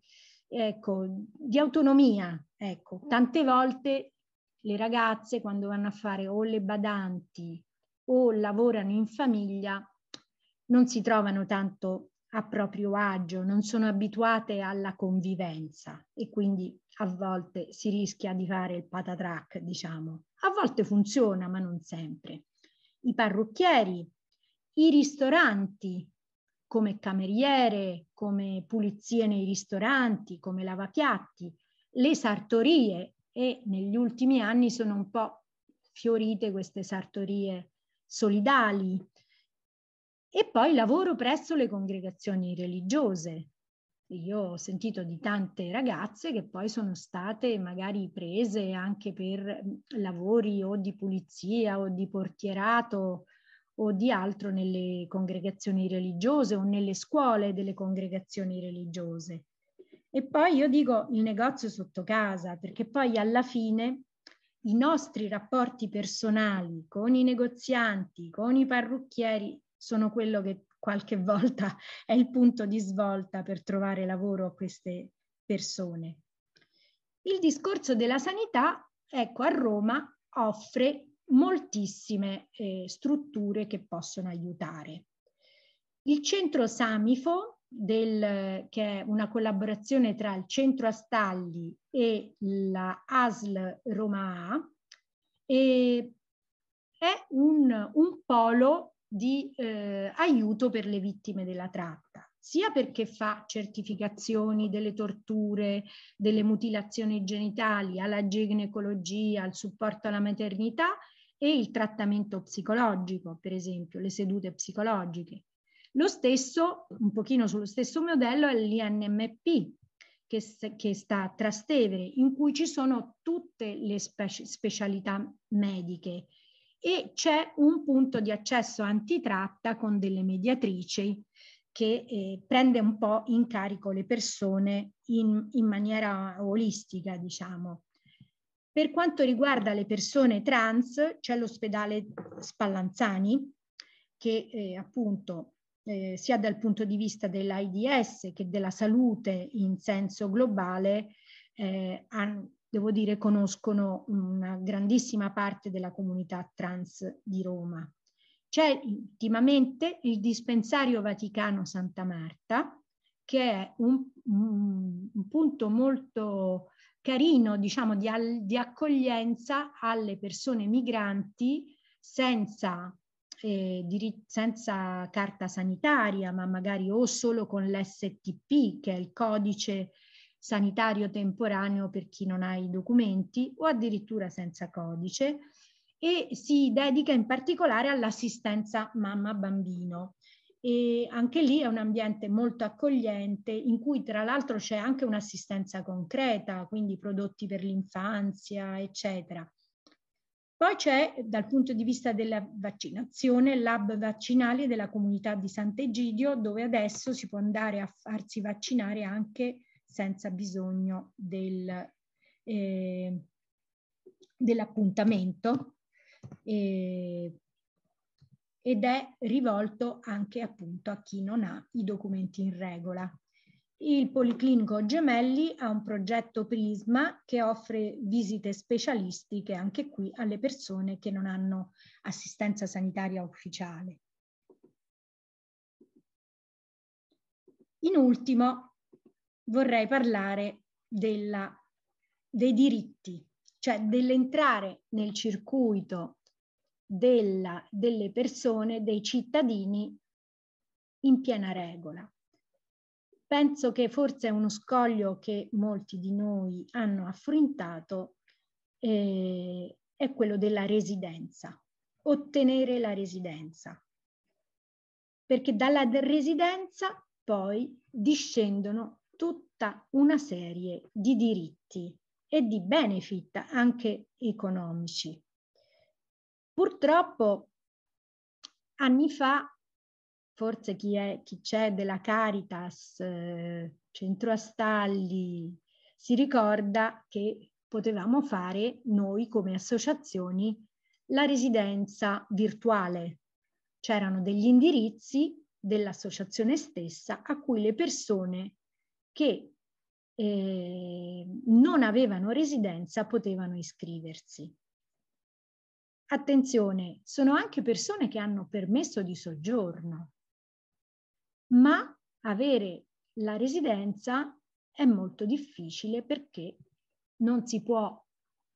ecco, di autonomia. Ecco. Mm. Tante volte le ragazze quando vanno a fare o le badanti o lavorano in famiglia non si trovano tanto a proprio agio, non sono abituate alla convivenza e quindi a volte si rischia di fare il patatrac, diciamo. A volte funziona, ma non sempre. I parrucchieri, i ristoranti, come cameriere, come pulizie nei ristoranti, come lavapiatti, le sartorie e negli ultimi anni sono un po' fiorite queste sartorie solidali. E poi lavoro presso le congregazioni religiose. Io ho sentito di tante ragazze che poi sono state magari prese anche per lavori o di pulizia o di portierato o di altro nelle congregazioni religiose o nelle scuole delle congregazioni religiose. E poi io dico il negozio sotto casa, perché poi alla fine i nostri rapporti personali con i negozianti, con i parrucchieri, sono quello che qualche volta è il punto di svolta per trovare lavoro a queste persone. Il discorso della sanità, ecco, a Roma offre moltissime eh, strutture che possono aiutare. Il centro Samifo, del, che è una collaborazione tra il centro Astalli e la ASL Roma A, e è un, un polo di eh, aiuto per le vittime della tratta, sia perché fa certificazioni delle torture, delle mutilazioni genitali, alla ginecologia, al supporto alla maternità e il trattamento psicologico, per esempio, le sedute psicologiche. Lo stesso, un pochino sullo stesso modello, è l'INMP, che, che sta a Trastevere, in cui ci sono tutte le specialità mediche e c'è un punto di accesso antitratta con delle mediatrici che eh, prende un po' in carico le persone in, in maniera olistica, diciamo. Per quanto riguarda le persone trans, c'è l'ospedale Spallanzani, che eh, appunto eh, sia dal punto di vista dell'AIDS che della salute in senso globale, eh, han, devo dire conoscono una grandissima parte della comunità trans di Roma. C'è ultimamente il dispensario Vaticano Santa Marta, che è un, un, un punto molto carino, diciamo, di, al, di accoglienza alle persone migranti senza, eh, diri- senza carta sanitaria, ma magari o solo con l'STP, che è il codice sanitario temporaneo per chi non ha i documenti, o addirittura senza codice, e si dedica in particolare all'assistenza mamma-bambino e anche lì è un ambiente molto accogliente in cui tra l'altro c'è anche un'assistenza concreta, quindi prodotti per l'infanzia, eccetera. Poi c'è dal punto di vista della vaccinazione il lab vaccinale della comunità di Sant'Egidio dove adesso si può andare a farsi vaccinare anche senza bisogno del, eh, dell'appuntamento. Eh, ed è rivolto anche appunto a chi non ha i documenti in regola. Il Policlinico Gemelli ha un progetto Prisma che offre visite specialistiche anche qui alle persone che non hanno assistenza sanitaria ufficiale. In ultimo vorrei parlare della, dei diritti, cioè dell'entrare nel circuito della, delle persone, dei cittadini in piena regola. Penso che forse è uno scoglio che molti di noi hanno affrontato, eh, è quello della residenza, ottenere la residenza. Perché dalla residenza poi discendono tutta una serie di diritti e di benefit anche economici. Purtroppo anni fa, forse chi, è, chi c'è della Caritas, eh, Centro Astalli, si ricorda che potevamo fare noi come associazioni la residenza virtuale. C'erano degli indirizzi dell'associazione stessa a cui le persone che eh, non avevano residenza potevano iscriversi attenzione, sono anche persone che hanno permesso di soggiorno, ma avere la residenza è molto difficile perché non si può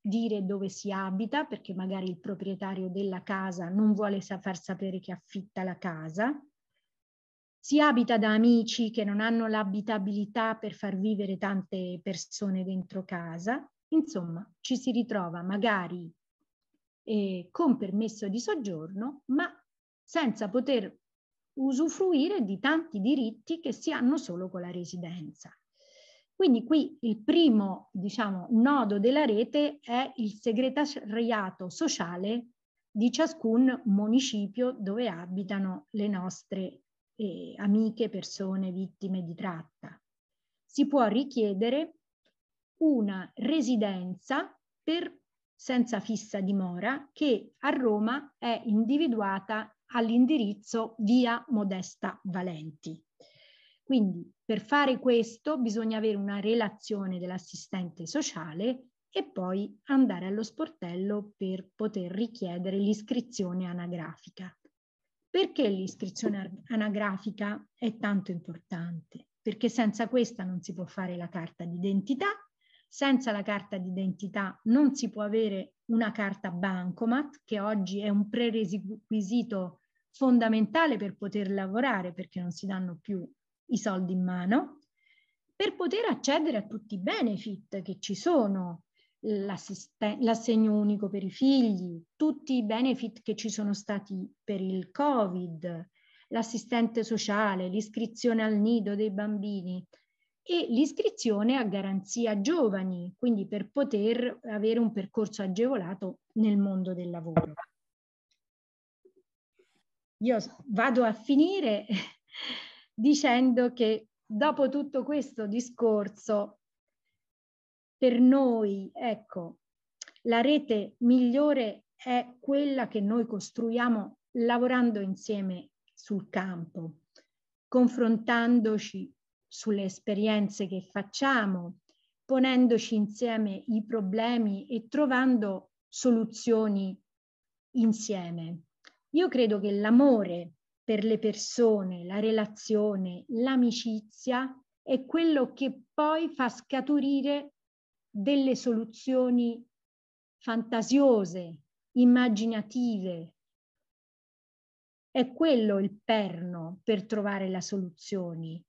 dire dove si abita perché magari il proprietario della casa non vuole far sapere che affitta la casa. Si abita da amici che non hanno l'abitabilità per far vivere tante persone dentro casa. Insomma, ci si ritrova magari eh, con permesso di soggiorno, ma senza poter usufruire di tanti diritti che si hanno solo con la residenza. Quindi qui il primo diciamo, nodo della rete è il segretariato sociale di ciascun municipio dove abitano le nostre eh, amiche, persone vittime di tratta. Si può richiedere una residenza per senza fissa dimora che a Roma è individuata all'indirizzo via Modesta Valenti. Quindi per fare questo bisogna avere una relazione dell'assistente sociale e poi andare allo sportello per poter richiedere l'iscrizione anagrafica. Perché l'iscrizione anagrafica è tanto importante? Perché senza questa non si può fare la carta d'identità senza la carta d'identità non si può avere una carta bancomat, che oggi è un prerequisito fondamentale per poter lavorare perché non si danno più i soldi in mano, per poter accedere a tutti i benefit che ci sono, l'assegno unico per i figli, tutti i benefit che ci sono stati per il Covid, l'assistente sociale, l'iscrizione al nido dei bambini, e l'iscrizione a garanzia giovani, quindi per poter avere un percorso agevolato nel mondo del lavoro. Io vado a finire dicendo che dopo tutto questo discorso, per noi, ecco, la rete migliore è quella che noi costruiamo lavorando insieme sul campo, confrontandoci sulle esperienze che facciamo, ponendoci insieme i problemi e trovando soluzioni insieme. Io credo che l'amore per le persone, la relazione, l'amicizia è quello che poi fa scaturire delle soluzioni fantasiose, immaginative. È quello il perno per trovare le soluzioni,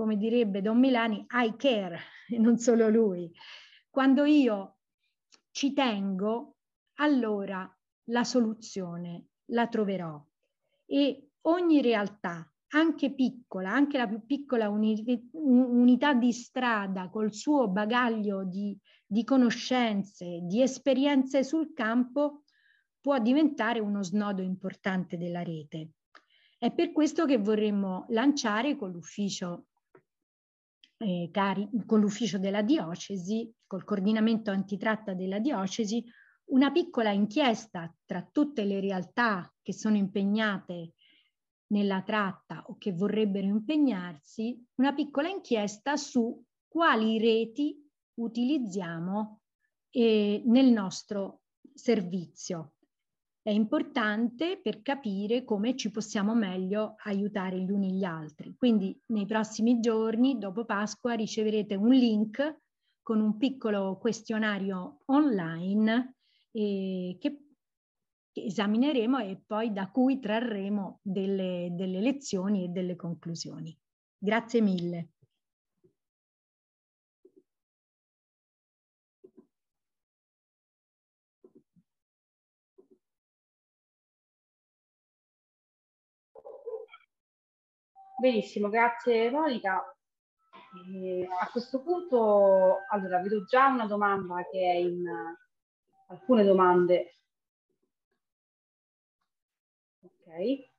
come direbbe Don Milani, I care, e non solo lui. Quando io ci tengo, allora la soluzione la troverò. E ogni realtà, anche piccola, anche la più piccola unità di strada col suo bagaglio di, di conoscenze, di esperienze sul campo, può diventare uno snodo importante della rete. È per questo che vorremmo lanciare con l'ufficio eh, cari, con l'ufficio della diocesi, col coordinamento antitratta della diocesi, una piccola inchiesta tra tutte le realtà che sono impegnate nella tratta o che vorrebbero impegnarsi, una piccola inchiesta su quali reti utilizziamo eh, nel nostro servizio è importante per capire come ci possiamo meglio aiutare gli uni gli altri. Quindi nei prossimi giorni, dopo Pasqua, riceverete un link con un piccolo questionario online e eh, che, che esamineremo e poi da cui trarremo delle, delle lezioni e delle conclusioni. Grazie mille. Benissimo, grazie Monica. Eh, a questo punto, allora, vedo già una domanda che è in uh, alcune domande. Ok.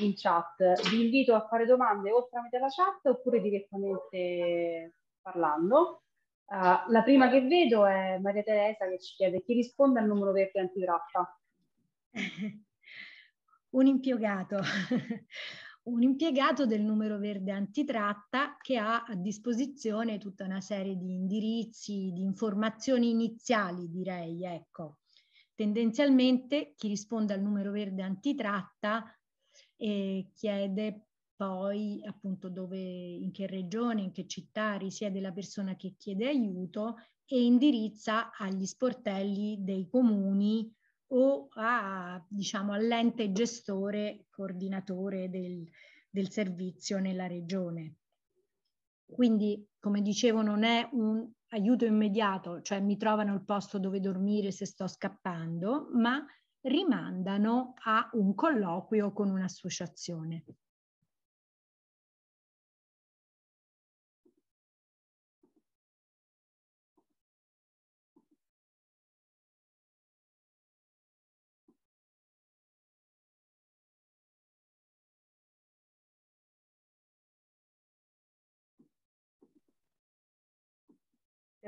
In chat. Vi invito a fare domande o tramite la chat oppure direttamente parlando. Uh, la prima che vedo è Maria Teresa che ci chiede chi risponde al numero verde antitratta. un impiegato, un impiegato del numero verde antitratta che ha a disposizione tutta una serie di indirizzi, di informazioni iniziali, direi, ecco. Tendenzialmente chi risponde al numero verde antitratta eh, chiede poi appunto dove, in che regione, in che città risiede la persona che chiede aiuto e indirizza agli sportelli dei comuni o a, diciamo, all'ente gestore, coordinatore del, del servizio nella regione. Quindi, come dicevo, non è un aiuto immediato, cioè mi trovano il posto dove dormire se sto scappando, ma rimandano a un colloquio con un'associazione.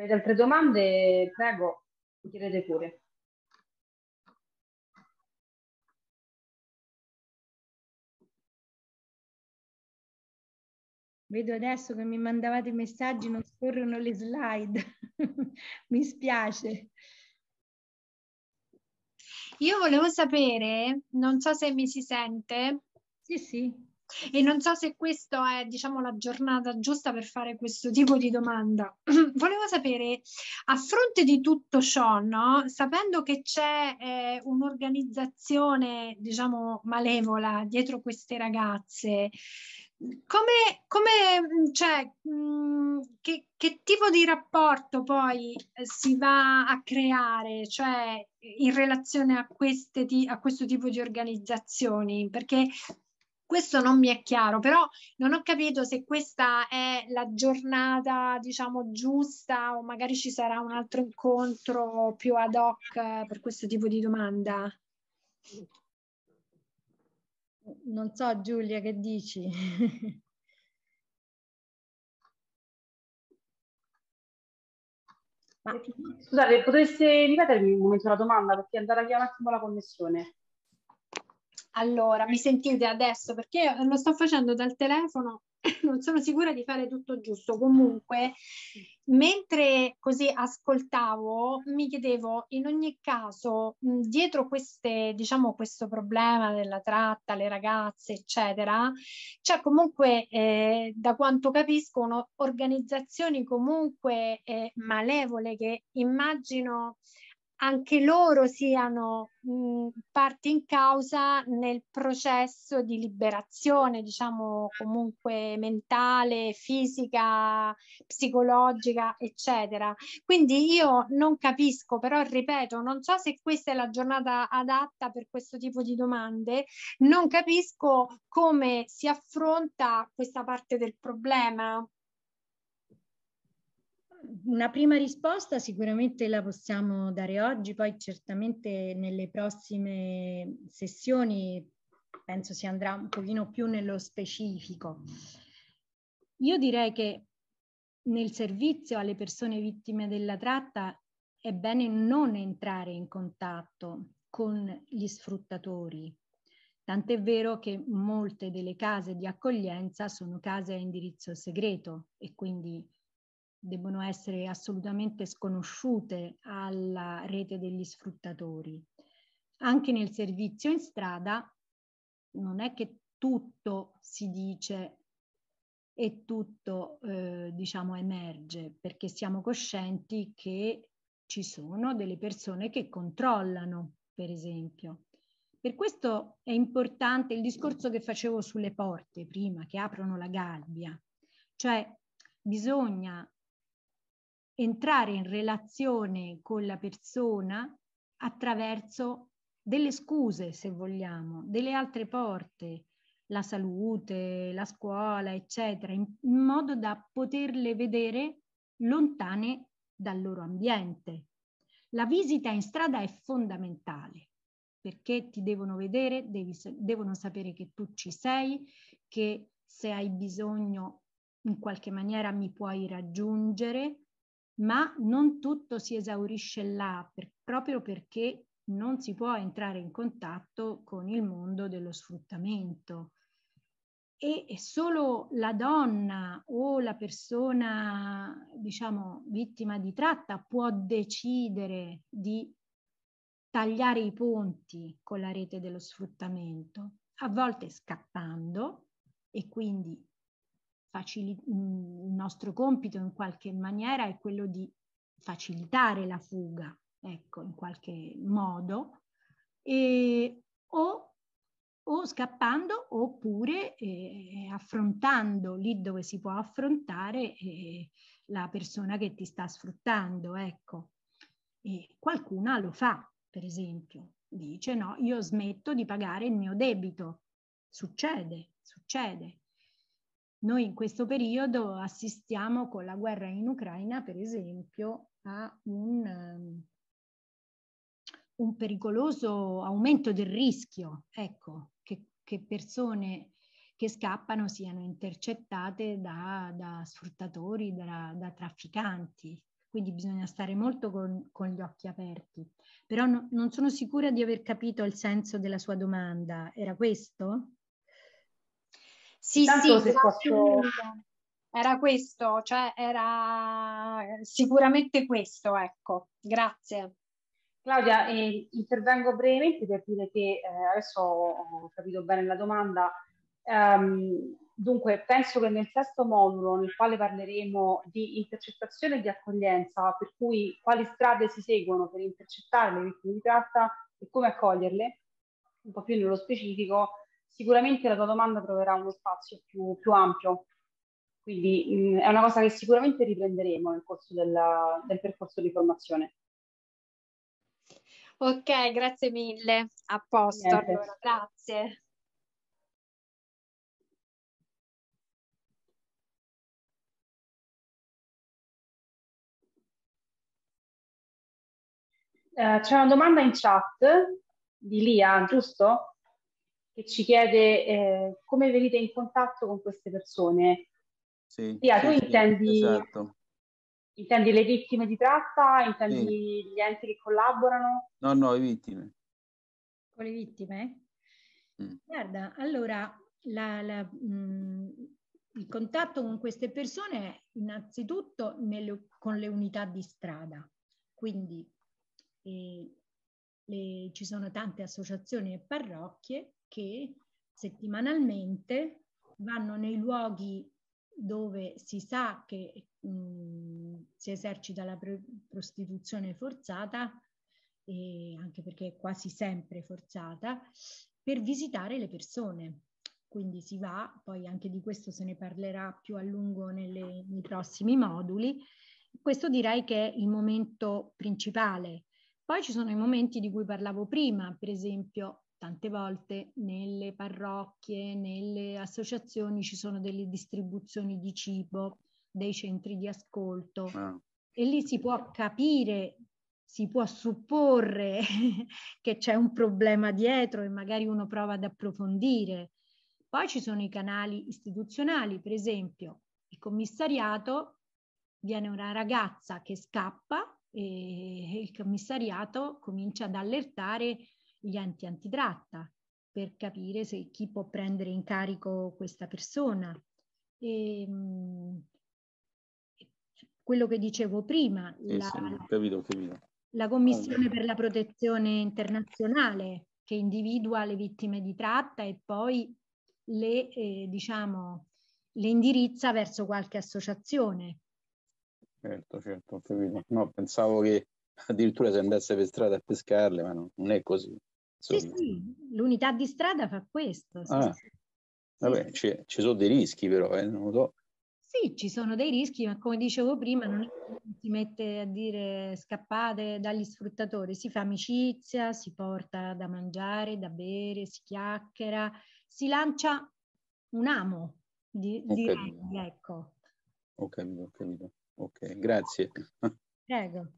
Se avete altre domande, prego, chiedete pure. Vedo adesso che mi mandavate i messaggi, non scorrono le slide. mi spiace. Io volevo sapere, non so se mi si sente. Sì, sì. E non so se questa è, diciamo, la giornata giusta per fare questo tipo di domanda. Volevo sapere, a fronte di tutto ciò, no? sapendo che c'è eh, un'organizzazione, diciamo, malevola dietro queste ragazze, come, come mm, cioè, mh, mm, che, che, tipo di rapporto poi eh, si va a creare, cioè, in relazione a, queste, a questo tipo di organizzazioni? Perché questo non mi è chiaro, però non ho capito se questa è la giornata, diciamo, giusta o magari ci sarà un altro incontro più ad hoc eh, per questo tipo di domanda. Non so Giulia che dici. Ma... Scusate, potreste ripetermi un momento la domanda perché andare via un attimo la connessione. Allora, mi sentite adesso? Perché lo sto facendo dal telefono, non sono sicura di fare tutto giusto. Comunque, mentre così ascoltavo, mi chiedevo in ogni caso, dietro queste, diciamo, questo problema della tratta, le ragazze, eccetera, c'è comunque, eh, da quanto capisco, organizzazioni comunque eh, malevole che immagino anche loro siano mh, mm, parte in causa nel processo di liberazione, diciamo comunque mentale, fisica, psicologica, eccetera. Quindi io non capisco, però ripeto, non so se questa è la giornata adatta per questo tipo di domande, non capisco come si affronta questa parte del problema una prima risposta sicuramente la possiamo dare oggi, poi certamente nelle prossime sessioni penso si andrà un pochino più nello specifico. Io direi che nel servizio alle persone vittime della tratta è bene non entrare in contatto con gli sfruttatori, Tant'è vero che molte delle case di accoglienza sono case a indirizzo segreto e quindi debbono essere assolutamente sconosciute alla rete degli sfruttatori. Anche nel servizio in strada non è che tutto si dice e tutto eh, diciamo emerge perché siamo coscienti che ci sono delle persone che controllano per esempio per questo è importante il discorso che facevo sulle porte prima che aprono la gabbia cioè bisogna entrare in relazione con la persona attraverso delle scuse, se vogliamo, delle altre porte, la salute, la scuola, eccetera, in modo da poterle vedere lontane dal loro ambiente. La visita in strada è fondamentale perché ti devono vedere, devi, devono sapere che tu ci sei, che se hai bisogno in qualche maniera mi puoi raggiungere ma non tutto si esaurisce là, per, proprio perché non si può entrare in contatto con il mondo dello sfruttamento. E solo la donna o la persona, diciamo, vittima di tratta può decidere di tagliare i ponti con la rete dello sfruttamento, a volte scappando e quindi facili- il nostro compito in qualche maniera è quello di facilitare la fuga, ecco, in qualche modo, e, o, o, scappando oppure eh, affrontando lì dove si può affrontare eh, la persona che ti sta sfruttando, ecco. E qualcuna lo fa, per esempio, dice no, io smetto di pagare il mio debito. Succede, succede. Noi in questo periodo assistiamo con la guerra in Ucraina, per esempio, a un, ehm, un pericoloso aumento del rischio, ecco, che, che persone che scappano siano intercettate da, da sfruttatori, da, da, trafficanti. Quindi bisogna stare molto con, con gli occhi aperti. Però no, non sono sicura di aver capito il senso della sua domanda. Era questo? Sì, Intanto sì, se posso... era questo, cioè era eh, sicuramente questo, ecco, grazie. Claudia, eh, intervengo brevemente per dire che eh, adesso ho capito bene la domanda. Um, dunque, penso che nel sesto modulo, nel quale parleremo di intercettazione e di accoglienza, per cui quali strade si seguono per intercettare le vittime di tratta e come accoglierle, un po' più nello specifico, sicuramente la tua domanda troverà uno spazio più, più ampio. Quindi mh, mm, è una cosa che sicuramente riprenderemo nel corso della, del percorso di formazione. Ok, grazie mille. A posto allora, grazie. Eh, c'è una domanda in chat di Lia, giusto? che ci chiede eh, come venite in contatto con queste persone. Sì, Sia, sì, tu sì, intendi, esatto. intendi, le vittime di tratta, intendi gli enti che collaborano? No, no, le vittime. Con le vittime? Mm. Guarda, allora, la, la, mh, mm, il contatto con queste persone è innanzitutto nelle, con le unità di strada, quindi eh, le, ci sono tante associazioni e parrocchie che settimanalmente vanno nei luoghi dove si sa che mh, mm, si esercita la pr- prostituzione forzata, e anche perché è quasi sempre forzata, per visitare le persone. Quindi si va, poi anche di questo se ne parlerà più a lungo nelle, nei prossimi moduli. Questo direi che è il momento principale. Poi ci sono i momenti di cui parlavo prima, per esempio tante volte nelle parrocchie, nelle associazioni ci sono delle distribuzioni di cibo, dei centri di ascolto ah. e lì si può capire, si può supporre che c'è un problema dietro e magari uno prova ad approfondire. Poi ci sono i canali istituzionali, per esempio il commissariato, viene una ragazza che scappa e il commissariato comincia ad allertare gli enti antitratta per capire se, chi può prendere in carico questa persona. E, ehm, quello che dicevo prima, eh, la, sì, capito, capito. la ah, Commissione allora. per la protezione internazionale che individua le vittime di tratta e poi le, eh, diciamo, le indirizza verso qualche associazione. Certo, certo, ho capito. No, pensavo che addirittura si andasse per strada a pescarle, ma no, non è così. Sì, sì, l'unità di strada fa questo. Sì, ah. sì. Vabbè, ci, ci, sono dei rischi però, eh, non lo so. Sì, ci sono dei rischi, ma come dicevo prima, non si mette a dire scappate dagli sfruttatori, si fa amicizia, si porta da mangiare, da bere, si chiacchiera, si lancia un amo di, di ragazzi, ecco. Ho ho capito. Ok, grazie. Prego.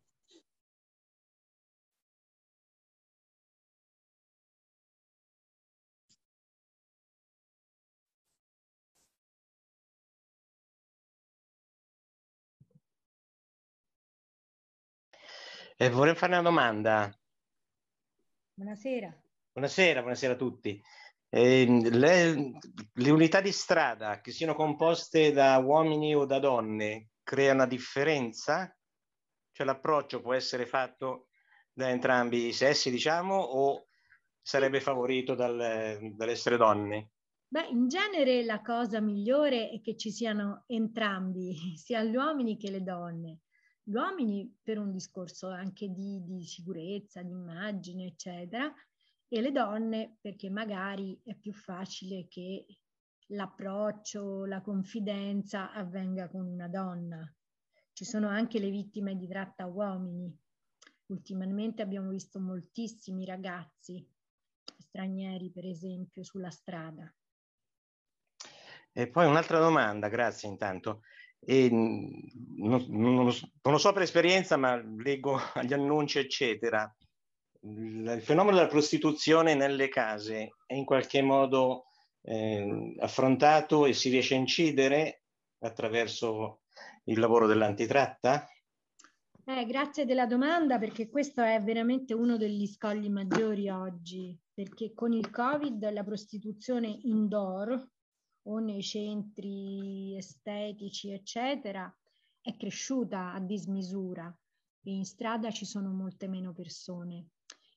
Eh, vorrei fare una domanda. Buonasera. Buonasera, buonasera a tutti. Eh, le, le, unità di strada, che siano composte da uomini o da donne, creano una differenza? Cioè l'approccio può essere fatto da entrambi i sessi, diciamo, o sarebbe favorito dal, dall'essere donne? Beh, in genere la cosa migliore è che ci siano entrambi, sia gli uomini che le donne gli uomini per un discorso anche di, di sicurezza, di immagine, eccetera, e le donne perché magari è più facile che l'approccio, la confidenza avvenga con una donna. Ci sono anche le vittime di tratta uomini. Ultimamente abbiamo visto moltissimi ragazzi stranieri, per esempio, sulla strada. E poi un'altra domanda, grazie intanto. E mm, non, non, lo, non, lo, so per esperienza, ma leggo gli annunci, eccetera. Il, il fenomeno della prostituzione nelle case è in qualche modo eh, affrontato e si riesce a incidere attraverso il lavoro dell'antitratta? Eh, grazie della domanda perché questo è veramente uno degli scogli maggiori oggi, perché con il Covid la prostituzione indoor, o nei centri estetici, eccetera, è cresciuta a dismisura. In strada ci sono molte meno persone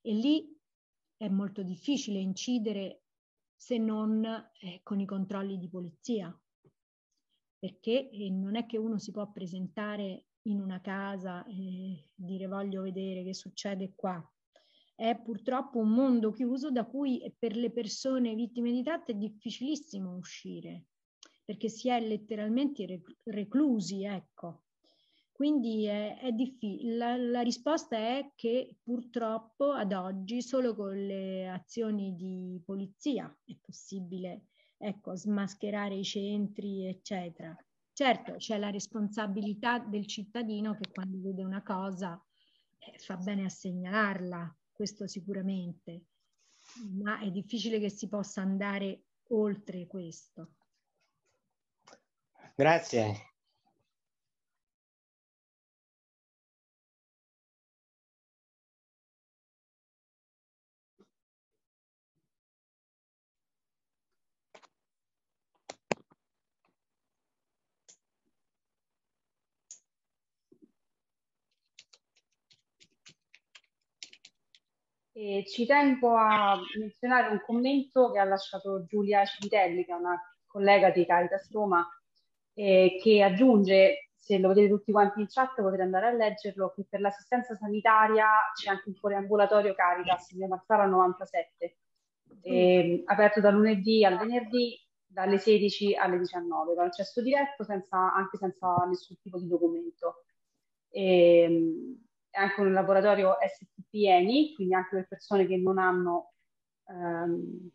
e lì è molto difficile incidere se non eh, con i controlli di polizia, perché eh, non è che uno si può presentare in una casa e eh, dire voglio vedere che succede qua è purtroppo un mondo chiuso da cui eh, per le persone vittime di tratta è difficilissimo uscire, perché si è letteralmente reclusi, ecco. Quindi è, è difficile. La, la, risposta è che purtroppo ad oggi solo con le azioni di polizia è possibile ecco, smascherare i centri, eccetera. Certo, c'è la responsabilità del cittadino che quando vede una cosa eh, fa bene a segnalarla, questo sicuramente, ma è difficile che si possa andare oltre questo. Grazie, E ci tengo a menzionare un commento che ha lasciato Giulia Civitelli, che è una collega di Caritas Roma, eh, che aggiunge, se lo vedete tutti quanti in chat potete andare a leggerlo, che per l'assistenza sanitaria c'è anche un ambulatorio Caritas, in via Sala 97, eh, aperto da lunedì al venerdì dalle 16 alle 19, con accesso diretto senza, anche senza nessun tipo di documento. E, ehm, anche un laboratorio STPN, quindi anche per persone che non hanno um,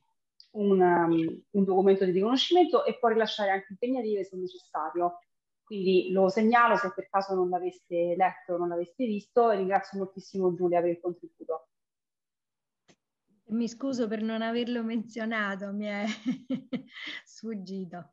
un, um, un, documento di riconoscimento e può rilasciare anche impegnative se necessario. Quindi lo segnalo se per caso non l'aveste letto, o non l'aveste visto e ringrazio moltissimo Giulia per il contributo. Mi scuso per non averlo menzionato, mi è sfuggito.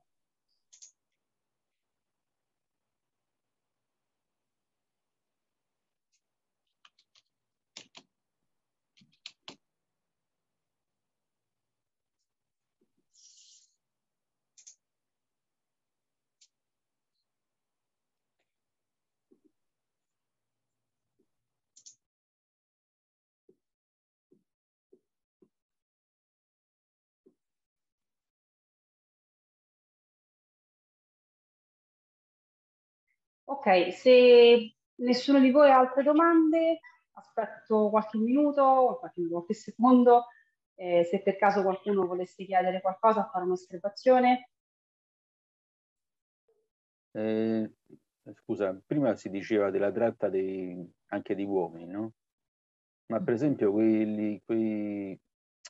Ok, se nessuno di voi ha altre domande, aspetto qualche minuto, qualche, minuto, qualche secondo, eh, se per caso qualcuno volesse chiedere qualcosa, fare un'osservazione. Eh, scusa, prima si diceva della tratta dei, anche di uomini, no? Ma per esempio quelli, quelli,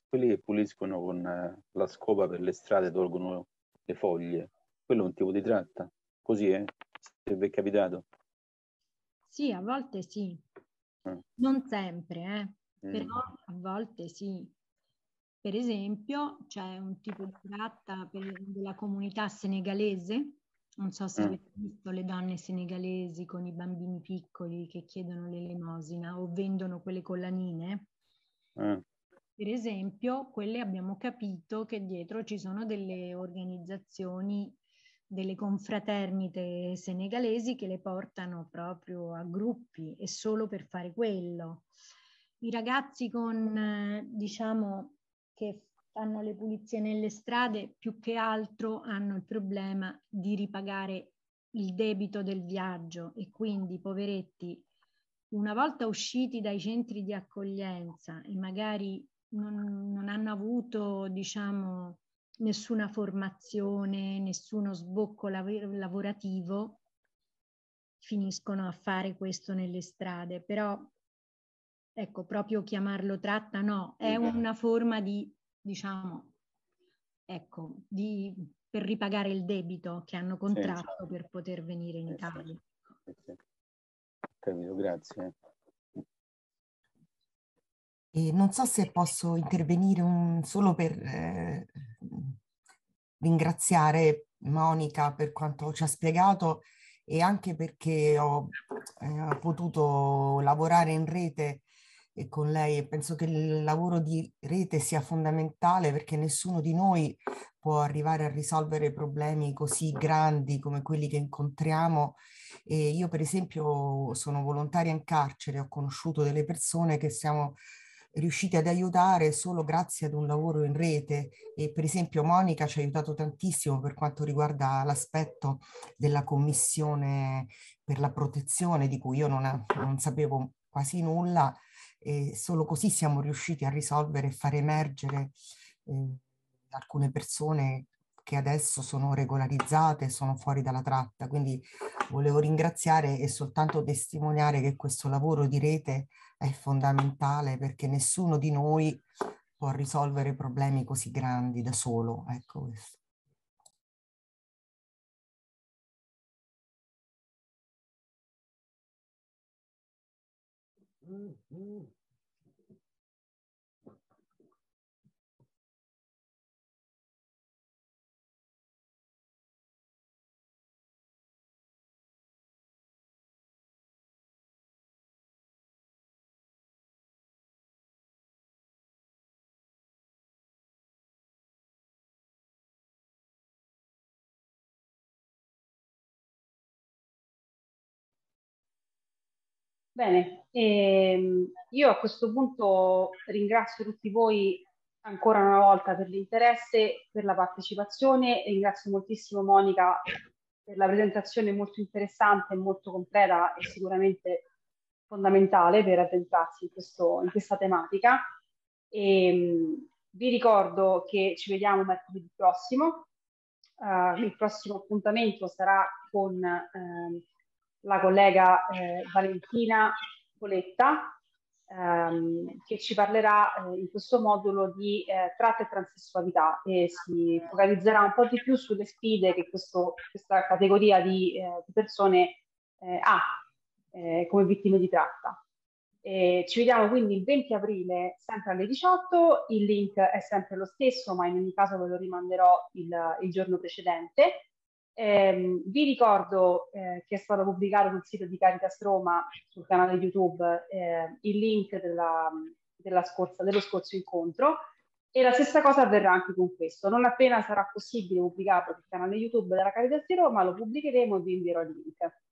quelli che puliscono con eh, la scopa per le strade, tolgono le foglie, quello è un tipo di tratta, così è? Eh? Se vi è capitato? Sì, a volte sì. Mm. Non sempre, eh. mm. però a volte sì. Per esempio, c'è un tipo di tratta per, della comunità senegalese. Non so se mm. avete visto le donne senegalesi con i bambini piccoli che chiedono l'elemosina o vendono quelle collanine. Mm. Per esempio, quelle abbiamo capito che dietro ci sono delle organizzazioni delle confraternite senegalesi che le portano proprio a gruppi e solo per fare quello. I ragazzi con, eh, diciamo, che fanno le pulizie nelle strade, più che altro hanno il problema di ripagare il debito del viaggio e quindi poveretti, una volta usciti dai centri di accoglienza e magari non, non hanno avuto, diciamo, nessuna formazione, nessuno sbocco lav- lavorativo, finiscono a fare questo nelle strade. Però, ecco, proprio chiamarlo tratta no, è mm. una forma di, diciamo, ecco, di, per ripagare il debito che hanno contratto sì, esatto. per poter venire in esatto. Italia. Esatto. Capito, grazie. E non so se posso intervenire un, solo per eh, ringraziare Monica per quanto ci ha spiegato e anche perché ho eh, potuto lavorare in rete con lei e penso che il lavoro di rete sia fondamentale perché nessuno di noi può arrivare a risolvere problemi così grandi come quelli che incontriamo. E io per esempio sono volontaria in carcere, ho conosciuto delle persone che siamo riusciti ad aiutare solo grazie ad un lavoro in rete e per esempio Monica ci ha aiutato tantissimo per quanto riguarda l'aspetto della commissione per la protezione di cui io non, non sapevo quasi nulla e solo così siamo riusciti a risolvere e far emergere eh, alcune persone che adesso sono regolarizzate e sono fuori dalla tratta. Quindi volevo ringraziare e soltanto testimoniare che questo lavoro di rete è fondamentale perché nessuno di noi può risolvere problemi così grandi da solo. Ecco questo. Mm-hmm. Bene, ehm, io a questo punto ringrazio tutti voi ancora una volta per l'interesse, per la partecipazione, ringrazio moltissimo Monica per la presentazione molto interessante, molto completa e sicuramente fondamentale per addentrarsi in, questo, in questa tematica. E, ehm, vi ricordo che ci vediamo mercoledì prossimo, uh, il prossimo appuntamento sarà con... Uh, la collega eh, Valentina Poletta, ehm, che ci parlerà eh, in questo modulo di eh, tratta e transessualità e si focalizzerà un po' di più sulle sfide che questo, questa categoria di, eh, di persone eh, ha eh, come vittime di tratta. E ci vediamo quindi il 20 aprile, sempre alle 18. Il link è sempre lo stesso, ma in ogni caso ve lo rimanderò il, il giorno precedente. Eh, vi ricordo eh, che è stato pubblicato sul sito di Caritas Roma, sul canale YouTube, eh, il link della, della scorsa, dello scorso incontro e la stessa cosa avverrà anche con questo. Non appena sarà possibile pubblicarlo sul canale YouTube della Caritas di Roma, lo pubblicheremo e vi invierò il link.